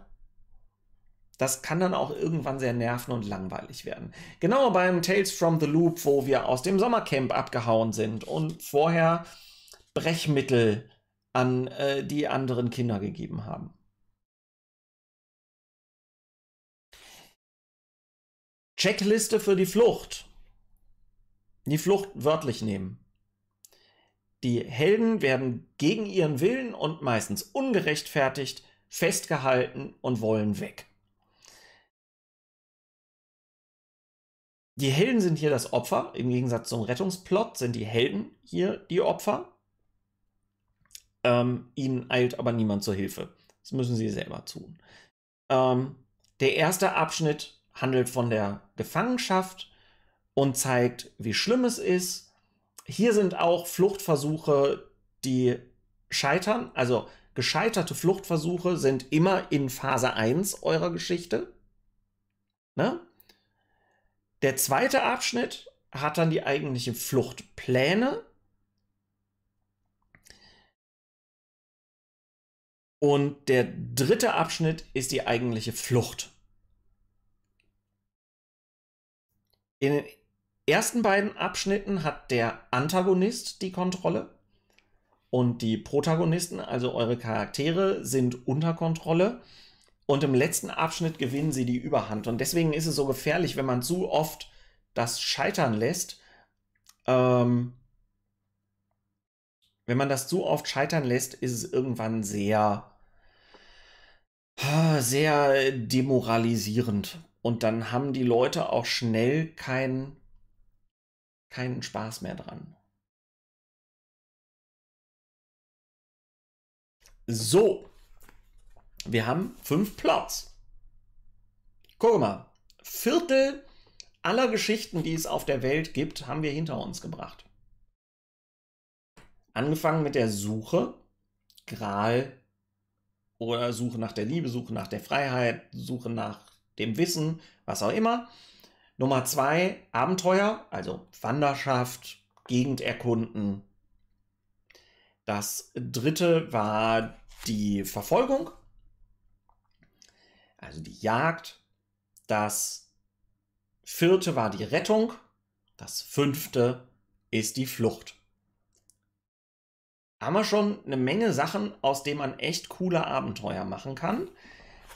Das kann dann auch irgendwann sehr nerven und langweilig werden. Genau beim Tales from the Loop, wo wir aus dem Sommercamp abgehauen sind und vorher Brechmittel an äh, die anderen Kinder gegeben haben. Checkliste für die Flucht. Die Flucht wörtlich nehmen. Die Helden werden gegen ihren Willen und meistens ungerechtfertigt festgehalten und wollen weg. Die Helden sind hier das Opfer. Im Gegensatz zum Rettungsplot sind die Helden hier die Opfer. Ähm, ihnen eilt aber niemand zur Hilfe. Das müssen sie selber tun. Ähm, der erste Abschnitt handelt von der Gefangenschaft und zeigt, wie schlimm es ist. Hier sind auch Fluchtversuche, die scheitern. Also gescheiterte Fluchtversuche sind immer in Phase 1 eurer Geschichte. Ne? Der zweite Abschnitt hat dann die eigentlichen Fluchtpläne. Und der dritte Abschnitt ist die eigentliche Flucht. In den ersten beiden Abschnitten hat der Antagonist die Kontrolle und die Protagonisten, also eure Charaktere, sind unter Kontrolle. Und im letzten Abschnitt gewinnen sie die Überhand. Und deswegen ist es so gefährlich, wenn man zu oft das scheitern lässt. Ähm, wenn man das zu oft scheitern lässt, ist es irgendwann sehr, sehr demoralisierend. Und dann haben die Leute auch schnell keinen, keinen Spaß mehr dran. So, wir haben fünf Plots. Guck mal, Viertel aller Geschichten, die es auf der Welt gibt, haben wir hinter uns gebracht. Angefangen mit der Suche, Gral oder Suche nach der Liebe, Suche nach der Freiheit, Suche nach dem Wissen, was auch immer. Nummer zwei, Abenteuer, also Wanderschaft, Gegend erkunden. Das dritte war die Verfolgung, also die Jagd. Das vierte war die Rettung. Das fünfte ist die Flucht. Haben wir schon eine Menge Sachen, aus denen man echt coole Abenteuer machen kann.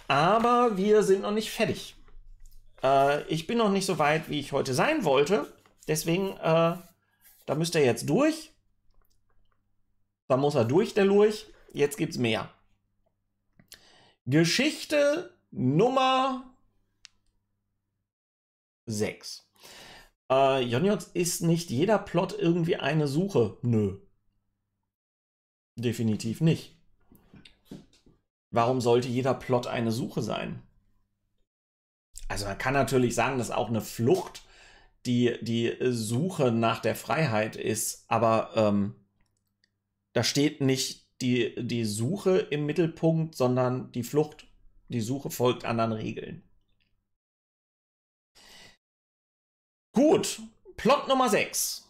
Aber wir sind noch nicht fertig. Äh, ich bin noch nicht so weit, wie ich heute sein wollte. Deswegen, äh, da müsst ihr jetzt durch. Da muss er durch, der Lurch. Jetzt gibt's mehr. Geschichte Nummer 6. Äh, Jonjons ist nicht jeder Plot irgendwie eine Suche. Nö. Definitiv nicht warum sollte jeder Plot eine Suche sein? Also man kann natürlich sagen, dass auch eine Flucht die, die Suche nach der Freiheit ist, aber ähm, da steht nicht die, die Suche im Mittelpunkt, sondern die Flucht. Die Suche folgt anderen Regeln. Gut, Plot Nummer 6.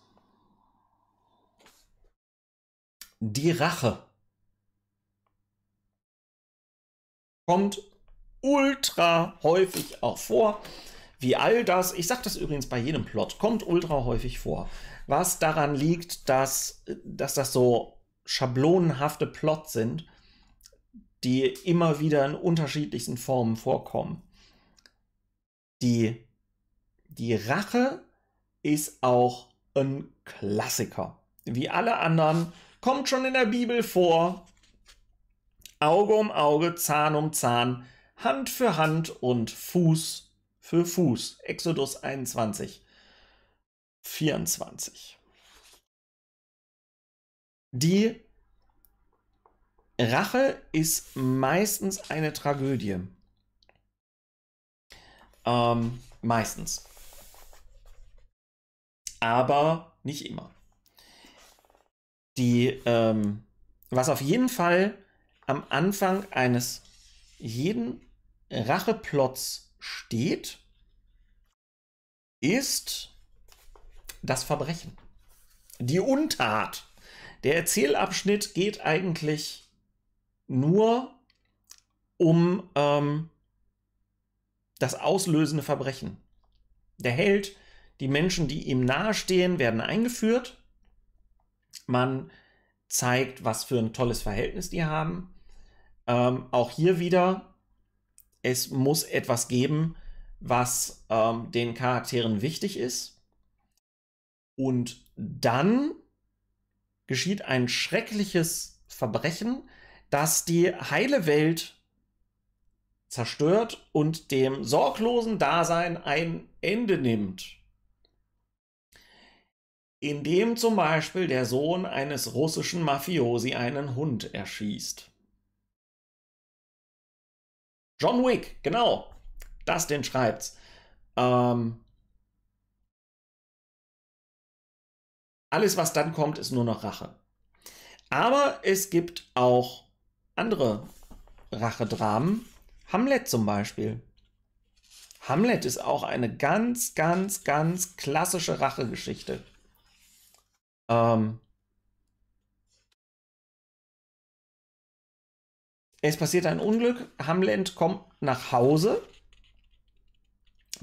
Die Rache. kommt ultra häufig auch vor. Wie all das, ich sage das übrigens bei jedem Plot, kommt ultra häufig vor. Was daran liegt, dass, dass das so schablonenhafte Plots sind, die immer wieder in unterschiedlichsten Formen vorkommen. Die, die Rache ist auch ein Klassiker. Wie alle anderen, kommt schon in der Bibel vor, Auge um Auge, Zahn um Zahn, Hand für Hand und Fuß für Fuß. Exodus 21, 24. Die Rache ist meistens eine Tragödie. Ähm, meistens. Aber nicht immer. Die, ähm, was auf jeden Fall am Anfang eines jeden Racheplots steht, ist das Verbrechen. Die Untat. Der Erzählabschnitt geht eigentlich nur um ähm, das auslösende Verbrechen. Der Held, die Menschen, die ihm nahestehen, werden eingeführt. Man zeigt, was für ein tolles Verhältnis die haben. Ähm, auch hier wieder, es muss etwas geben, was ähm, den Charakteren wichtig ist. Und dann geschieht ein schreckliches Verbrechen, das die heile Welt zerstört und dem sorglosen Dasein ein Ende nimmt. Indem zum Beispiel der Sohn eines russischen Mafiosi einen Hund erschießt. John Wick, genau. Das den schreibt's. Ähm, alles, was dann kommt, ist nur noch Rache. Aber es gibt auch andere Rachedramen. Hamlet zum Beispiel. Hamlet ist auch eine ganz, ganz, ganz klassische Rachegeschichte. Ähm, Es passiert ein Unglück. Hamlet kommt nach Hause.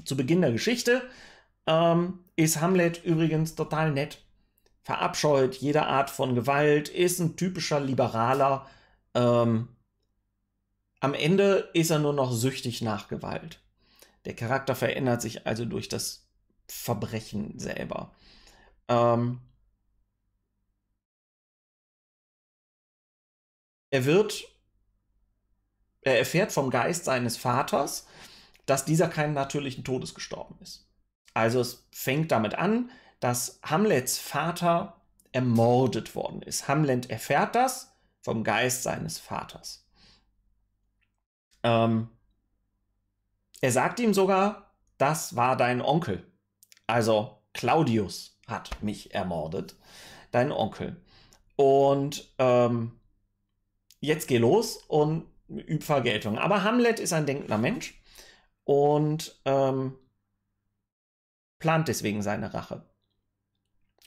Zu Beginn der Geschichte ähm, ist Hamlet übrigens total nett. Verabscheut jede Art von Gewalt, ist ein typischer Liberaler. Ähm, am Ende ist er nur noch süchtig nach Gewalt. Der Charakter verändert sich also durch das Verbrechen selber. Ähm, er wird er erfährt vom Geist seines Vaters, dass dieser keinen natürlichen Todes gestorben ist. Also es fängt damit an, dass Hamlets Vater ermordet worden ist. Hamlet erfährt das vom Geist seines Vaters. Ähm, er sagt ihm sogar, das war dein Onkel. Also Claudius hat mich ermordet, dein Onkel. Und ähm, jetzt geh los und Übvergeltung. Aber Hamlet ist ein denkender Mensch und ähm, plant deswegen seine Rache.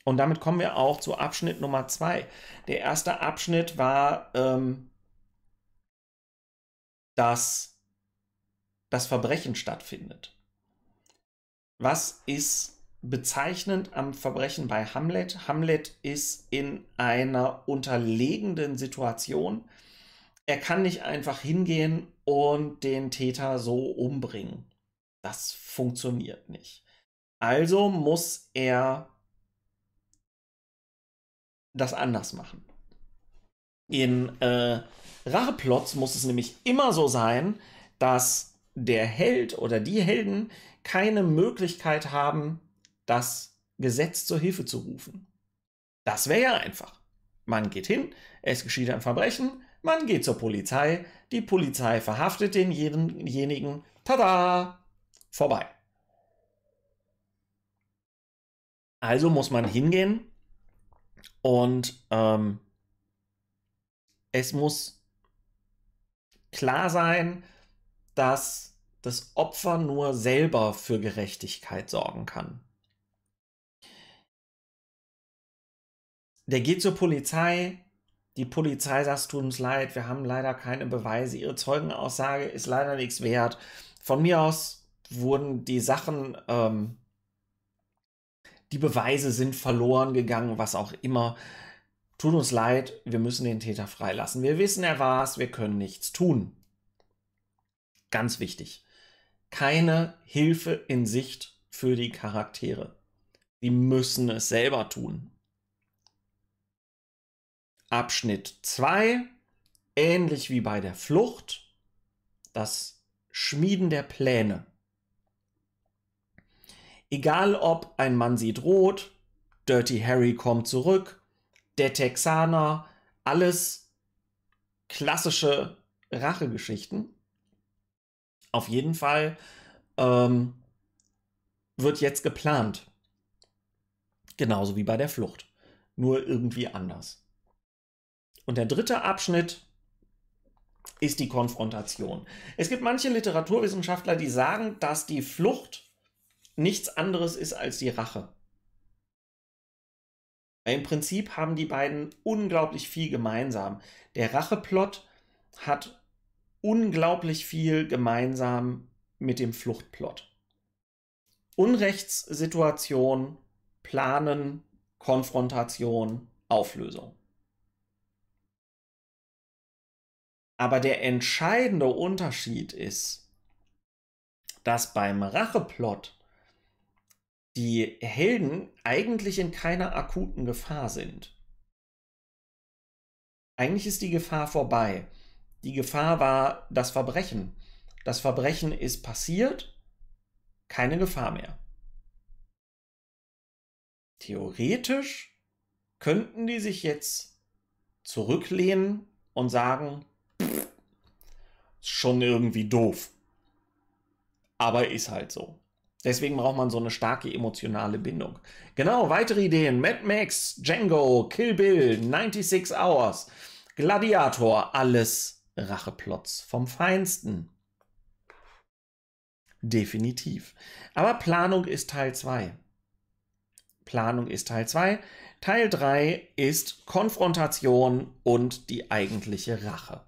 Und damit kommen wir auch zu Abschnitt Nummer zwei. Der erste Abschnitt war ähm, dass das Verbrechen stattfindet. Was ist bezeichnend am Verbrechen bei Hamlet? Hamlet ist in einer unterlegenen Situation er kann nicht einfach hingehen und den Täter so umbringen. Das funktioniert nicht. Also muss er das anders machen. In äh, Racheplots muss es nämlich immer so sein, dass der Held oder die Helden keine Möglichkeit haben, das Gesetz zur Hilfe zu rufen. Das wäre ja einfach. Man geht hin, es geschieht ein Verbrechen, man geht zur Polizei, die Polizei verhaftet denjenigen, tada, vorbei. Also muss man hingehen und ähm, es muss klar sein, dass das Opfer nur selber für Gerechtigkeit sorgen kann. Der geht zur Polizei, die Polizei sagt, es tut uns leid, wir haben leider keine Beweise, ihre Zeugenaussage ist leider nichts wert. Von mir aus wurden die Sachen, ähm, die Beweise sind verloren gegangen, was auch immer. Tut uns leid, wir müssen den Täter freilassen. Wir wissen, er war es, wir können nichts tun. Ganz wichtig. Keine Hilfe in Sicht für die Charaktere. Die müssen es selber tun. Abschnitt 2, ähnlich wie bei der Flucht, das Schmieden der Pläne. Egal ob ein Mann sieht rot, Dirty Harry kommt zurück, der Texaner, alles klassische Rachegeschichten. Auf jeden Fall ähm, wird jetzt geplant. Genauso wie bei der Flucht. Nur irgendwie anders. Und der dritte Abschnitt ist die Konfrontation. Es gibt manche Literaturwissenschaftler, die sagen, dass die Flucht nichts anderes ist als die Rache. Im Prinzip haben die beiden unglaublich viel gemeinsam. Der Racheplot hat unglaublich viel gemeinsam mit dem Fluchtplot. Unrechtssituation, Planen, Konfrontation, Auflösung. Aber der entscheidende Unterschied ist, dass beim Racheplot die Helden eigentlich in keiner akuten Gefahr sind. Eigentlich ist die Gefahr vorbei. Die Gefahr war das Verbrechen. Das Verbrechen ist passiert, keine Gefahr mehr. Theoretisch könnten die sich jetzt zurücklehnen und sagen, pff, schon irgendwie doof. Aber ist halt so. Deswegen braucht man so eine starke emotionale Bindung. Genau, weitere Ideen. Mad Max, Django, Kill Bill, 96 Hours, Gladiator, alles Racheplots vom Feinsten. Definitiv. Aber Planung ist Teil 2. Planung ist Teil 2. Teil 3 ist Konfrontation und die eigentliche Rache.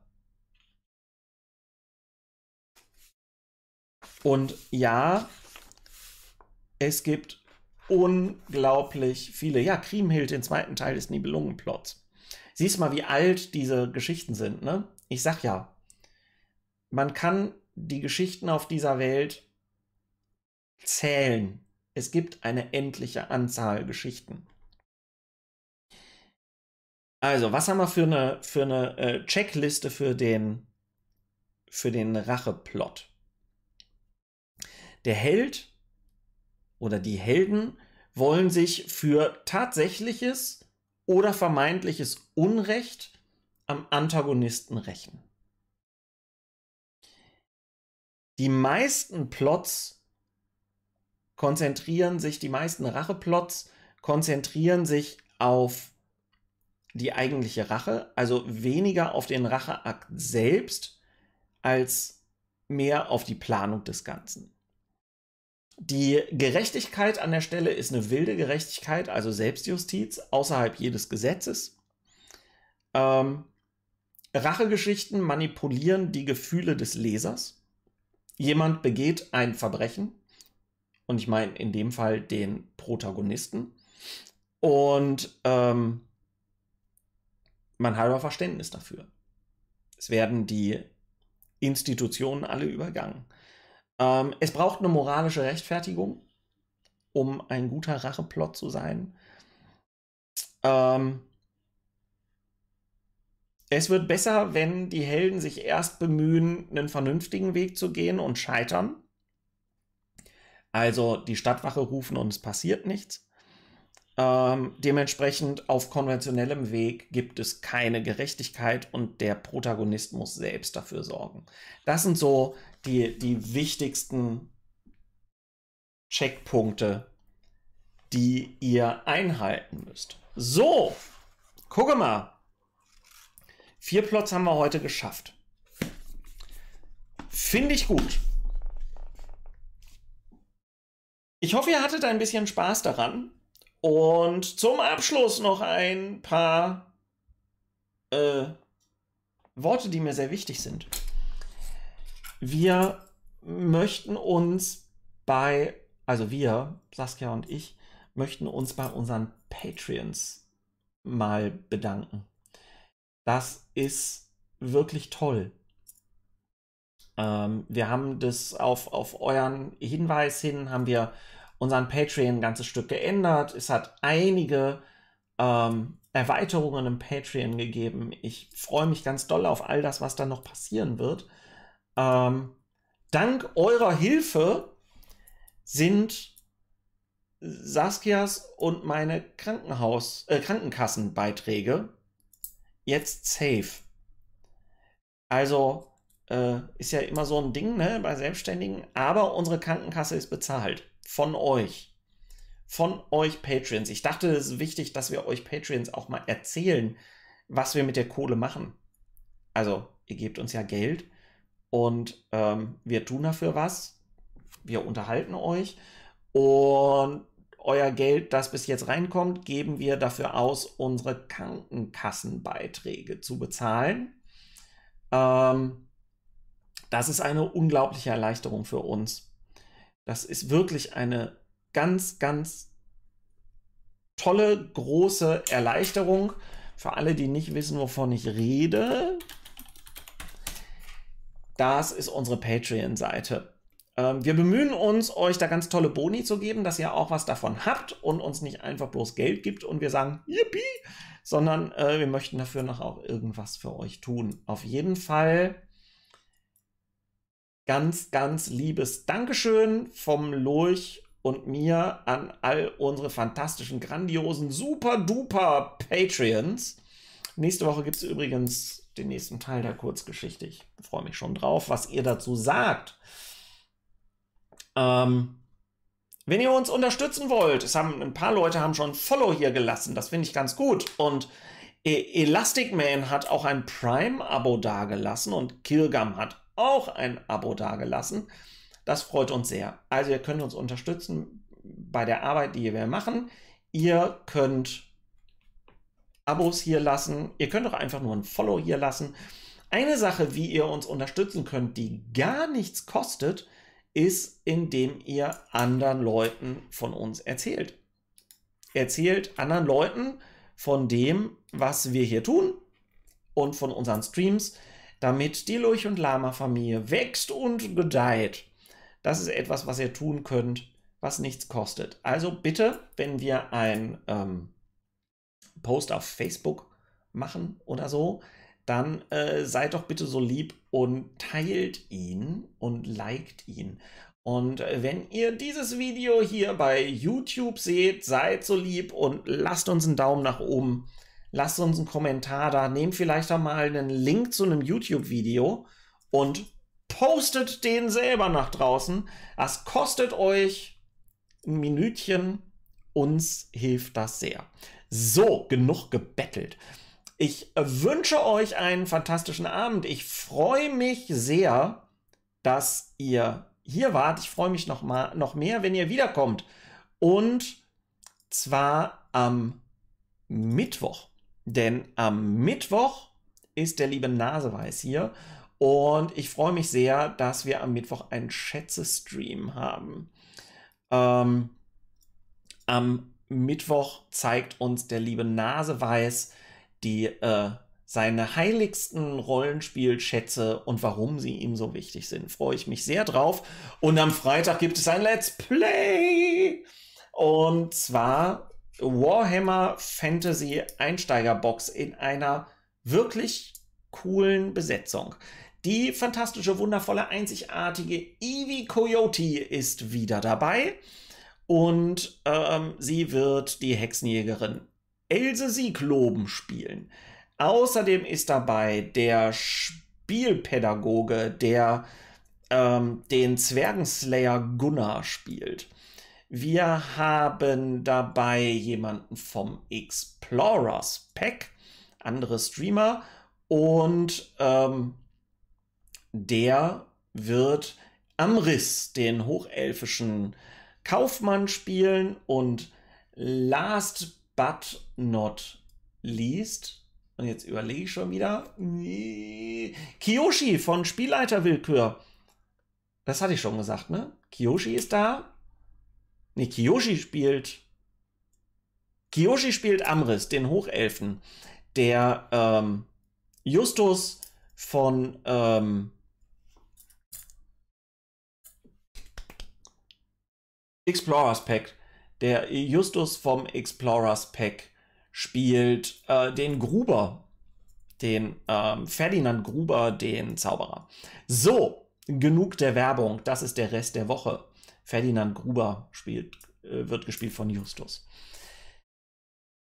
Und ja, es gibt unglaublich viele. Ja, Kriemhild, den zweiten Teil des Nibelungenplots. Siehst mal, wie alt diese Geschichten sind, ne? Ich sag ja, man kann die Geschichten auf dieser Welt zählen. Es gibt eine endliche Anzahl Geschichten. Also, was haben wir für eine, für eine äh, Checkliste für den, für den Racheplot? Der Held oder die Helden wollen sich für tatsächliches oder vermeintliches Unrecht am Antagonisten rächen. Die meisten Plots konzentrieren sich, die meisten Racheplots konzentrieren sich auf die eigentliche Rache, also weniger auf den Racheakt selbst als mehr auf die Planung des Ganzen. Die Gerechtigkeit an der Stelle ist eine wilde Gerechtigkeit, also Selbstjustiz außerhalb jedes Gesetzes. Ähm, Rachegeschichten manipulieren die Gefühle des Lesers. Jemand begeht ein Verbrechen und ich meine in dem Fall den Protagonisten und ähm, man halber Verständnis dafür. Es werden die Institutionen alle übergangen. Ähm, es braucht eine moralische Rechtfertigung, um ein guter Racheplot zu sein. Ähm, es wird besser, wenn die Helden sich erst bemühen, einen vernünftigen Weg zu gehen und scheitern. Also die Stadtwache rufen und es passiert nichts. Ähm, dementsprechend auf konventionellem Weg gibt es keine Gerechtigkeit und der Protagonist muss selbst dafür sorgen. Das sind so die, die wichtigsten Checkpunkte, die ihr einhalten müsst. So, gucke mal. Vier Plots haben wir heute geschafft. Finde ich gut. Ich hoffe, ihr hattet ein bisschen Spaß daran. Und zum Abschluss noch ein paar äh, Worte, die mir sehr wichtig sind. Wir möchten uns bei, also wir, Saskia und ich, möchten uns bei unseren Patreons mal bedanken. Das ist wirklich toll. Ähm, wir haben das auf, auf euren Hinweis hin, haben wir unseren Patreon ein ganzes Stück geändert. Es hat einige ähm, Erweiterungen im Patreon gegeben. Ich freue mich ganz doll auf all das, was da noch passieren wird. Ähm, dank eurer Hilfe sind Saskias und meine Krankenhaus äh, Krankenkassenbeiträge jetzt safe. Also äh, ist ja immer so ein Ding ne, bei Selbstständigen, aber unsere Krankenkasse ist bezahlt von euch. Von euch Patreons. Ich dachte, es ist wichtig, dass wir euch Patreons auch mal erzählen, was wir mit der Kohle machen. Also, ihr gebt uns ja Geld und ähm, wir tun dafür was. Wir unterhalten euch und euer Geld, das bis jetzt reinkommt, geben wir dafür aus, unsere Krankenkassenbeiträge zu bezahlen. Ähm, das ist eine unglaubliche Erleichterung für uns. Das ist wirklich eine ganz, ganz tolle, große Erleichterung. Für alle, die nicht wissen, wovon ich rede, das ist unsere Patreon-Seite. Ähm, wir bemühen uns, euch da ganz tolle Boni zu geben, dass ihr auch was davon habt und uns nicht einfach bloß Geld gibt und wir sagen, yippie, sondern äh, wir möchten dafür noch auch irgendwas für euch tun. Auf jeden Fall ganz, ganz liebes Dankeschön vom Lurch und mir an all unsere fantastischen, grandiosen, super duper Patreons. Nächste Woche gibt es übrigens den nächsten Teil der Kurzgeschichte. Ich freue mich schon drauf, was ihr dazu sagt. Ähm, wenn ihr uns unterstützen wollt, es haben ein paar Leute haben schon Follow hier gelassen, das finde ich ganz gut. Und e- Elastic Man hat auch ein Prime-Abo dagelassen und Kilgam hat auch ein Abo dagelassen. Das freut uns sehr. Also ihr könnt uns unterstützen bei der Arbeit, die wir machen. Ihr könnt Abos hier lassen. Ihr könnt auch einfach nur ein Follow hier lassen. Eine Sache, wie ihr uns unterstützen könnt, die gar nichts kostet, ist, indem ihr anderen Leuten von uns erzählt. Erzählt anderen Leuten von dem, was wir hier tun und von unseren Streams damit die Lurch- und Lama-Familie wächst und gedeiht. Das ist etwas, was ihr tun könnt, was nichts kostet. Also bitte, wenn wir einen ähm, Post auf Facebook machen oder so, dann äh, seid doch bitte so lieb und teilt ihn und liked ihn. Und äh, wenn ihr dieses Video hier bei YouTube seht, seid so lieb und lasst uns einen Daumen nach oben lasst uns einen Kommentar da, nehmt vielleicht auch mal einen Link zu einem YouTube-Video und postet den selber nach draußen. Das kostet euch ein Minütchen. Uns hilft das sehr. So, genug gebettelt. Ich wünsche euch einen fantastischen Abend. Ich freue mich sehr, dass ihr hier wart. Ich freue mich noch, mal, noch mehr, wenn ihr wiederkommt. Und zwar am Mittwoch. Denn am Mittwoch ist der liebe Naseweiß hier. Und ich freue mich sehr, dass wir am Mittwoch einen Schätze-Stream haben. Ähm, am Mittwoch zeigt uns der liebe Naseweiß die, äh, seine heiligsten Rollenspielschätze und warum sie ihm so wichtig sind. Freue ich mich sehr drauf. Und am Freitag gibt es ein Let's Play. Und zwar Warhammer Fantasy Einsteigerbox in einer wirklich coolen Besetzung. Die fantastische, wundervolle, einzigartige Evie Coyote ist wieder dabei und ähm, sie wird die Hexenjägerin Else Siegloben spielen. Außerdem ist dabei der Spielpädagoge, der ähm, den Zwergenslayer Gunnar spielt. Wir haben dabei jemanden vom Explorers Pack, andere Streamer, und ähm, der wird Amris, den hochelfischen Kaufmann, spielen. Und last but not least, und jetzt überlege ich schon wieder, Kiyoshi von Willkür. Das hatte ich schon gesagt, ne? Kiyoshi ist da, Nee, Kiyoshi spielt. Kiyoshi spielt Amris, den Hochelfen, der ähm, Justus von ähm, Explorers Pack, der Justus vom Explorers Pack spielt äh, den Gruber, den ähm, Ferdinand Gruber, den Zauberer. So, genug der Werbung, das ist der Rest der Woche. Ferdinand Gruber spielt, äh, wird gespielt von Justus.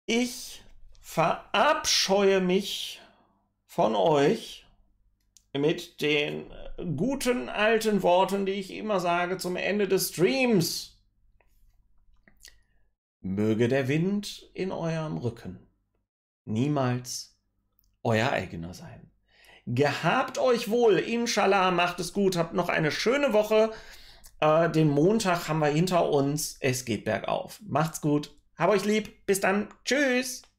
Ich verabscheue mich von euch mit den guten alten Worten, die ich immer sage zum Ende des Streams. Möge der Wind in eurem Rücken niemals euer eigener sein. Gehabt euch wohl, inshallah, macht es gut, habt noch eine schöne Woche. Äh, den Montag haben wir hinter uns. Es geht bergauf. Macht's gut. Hab euch lieb. Bis dann. Tschüss.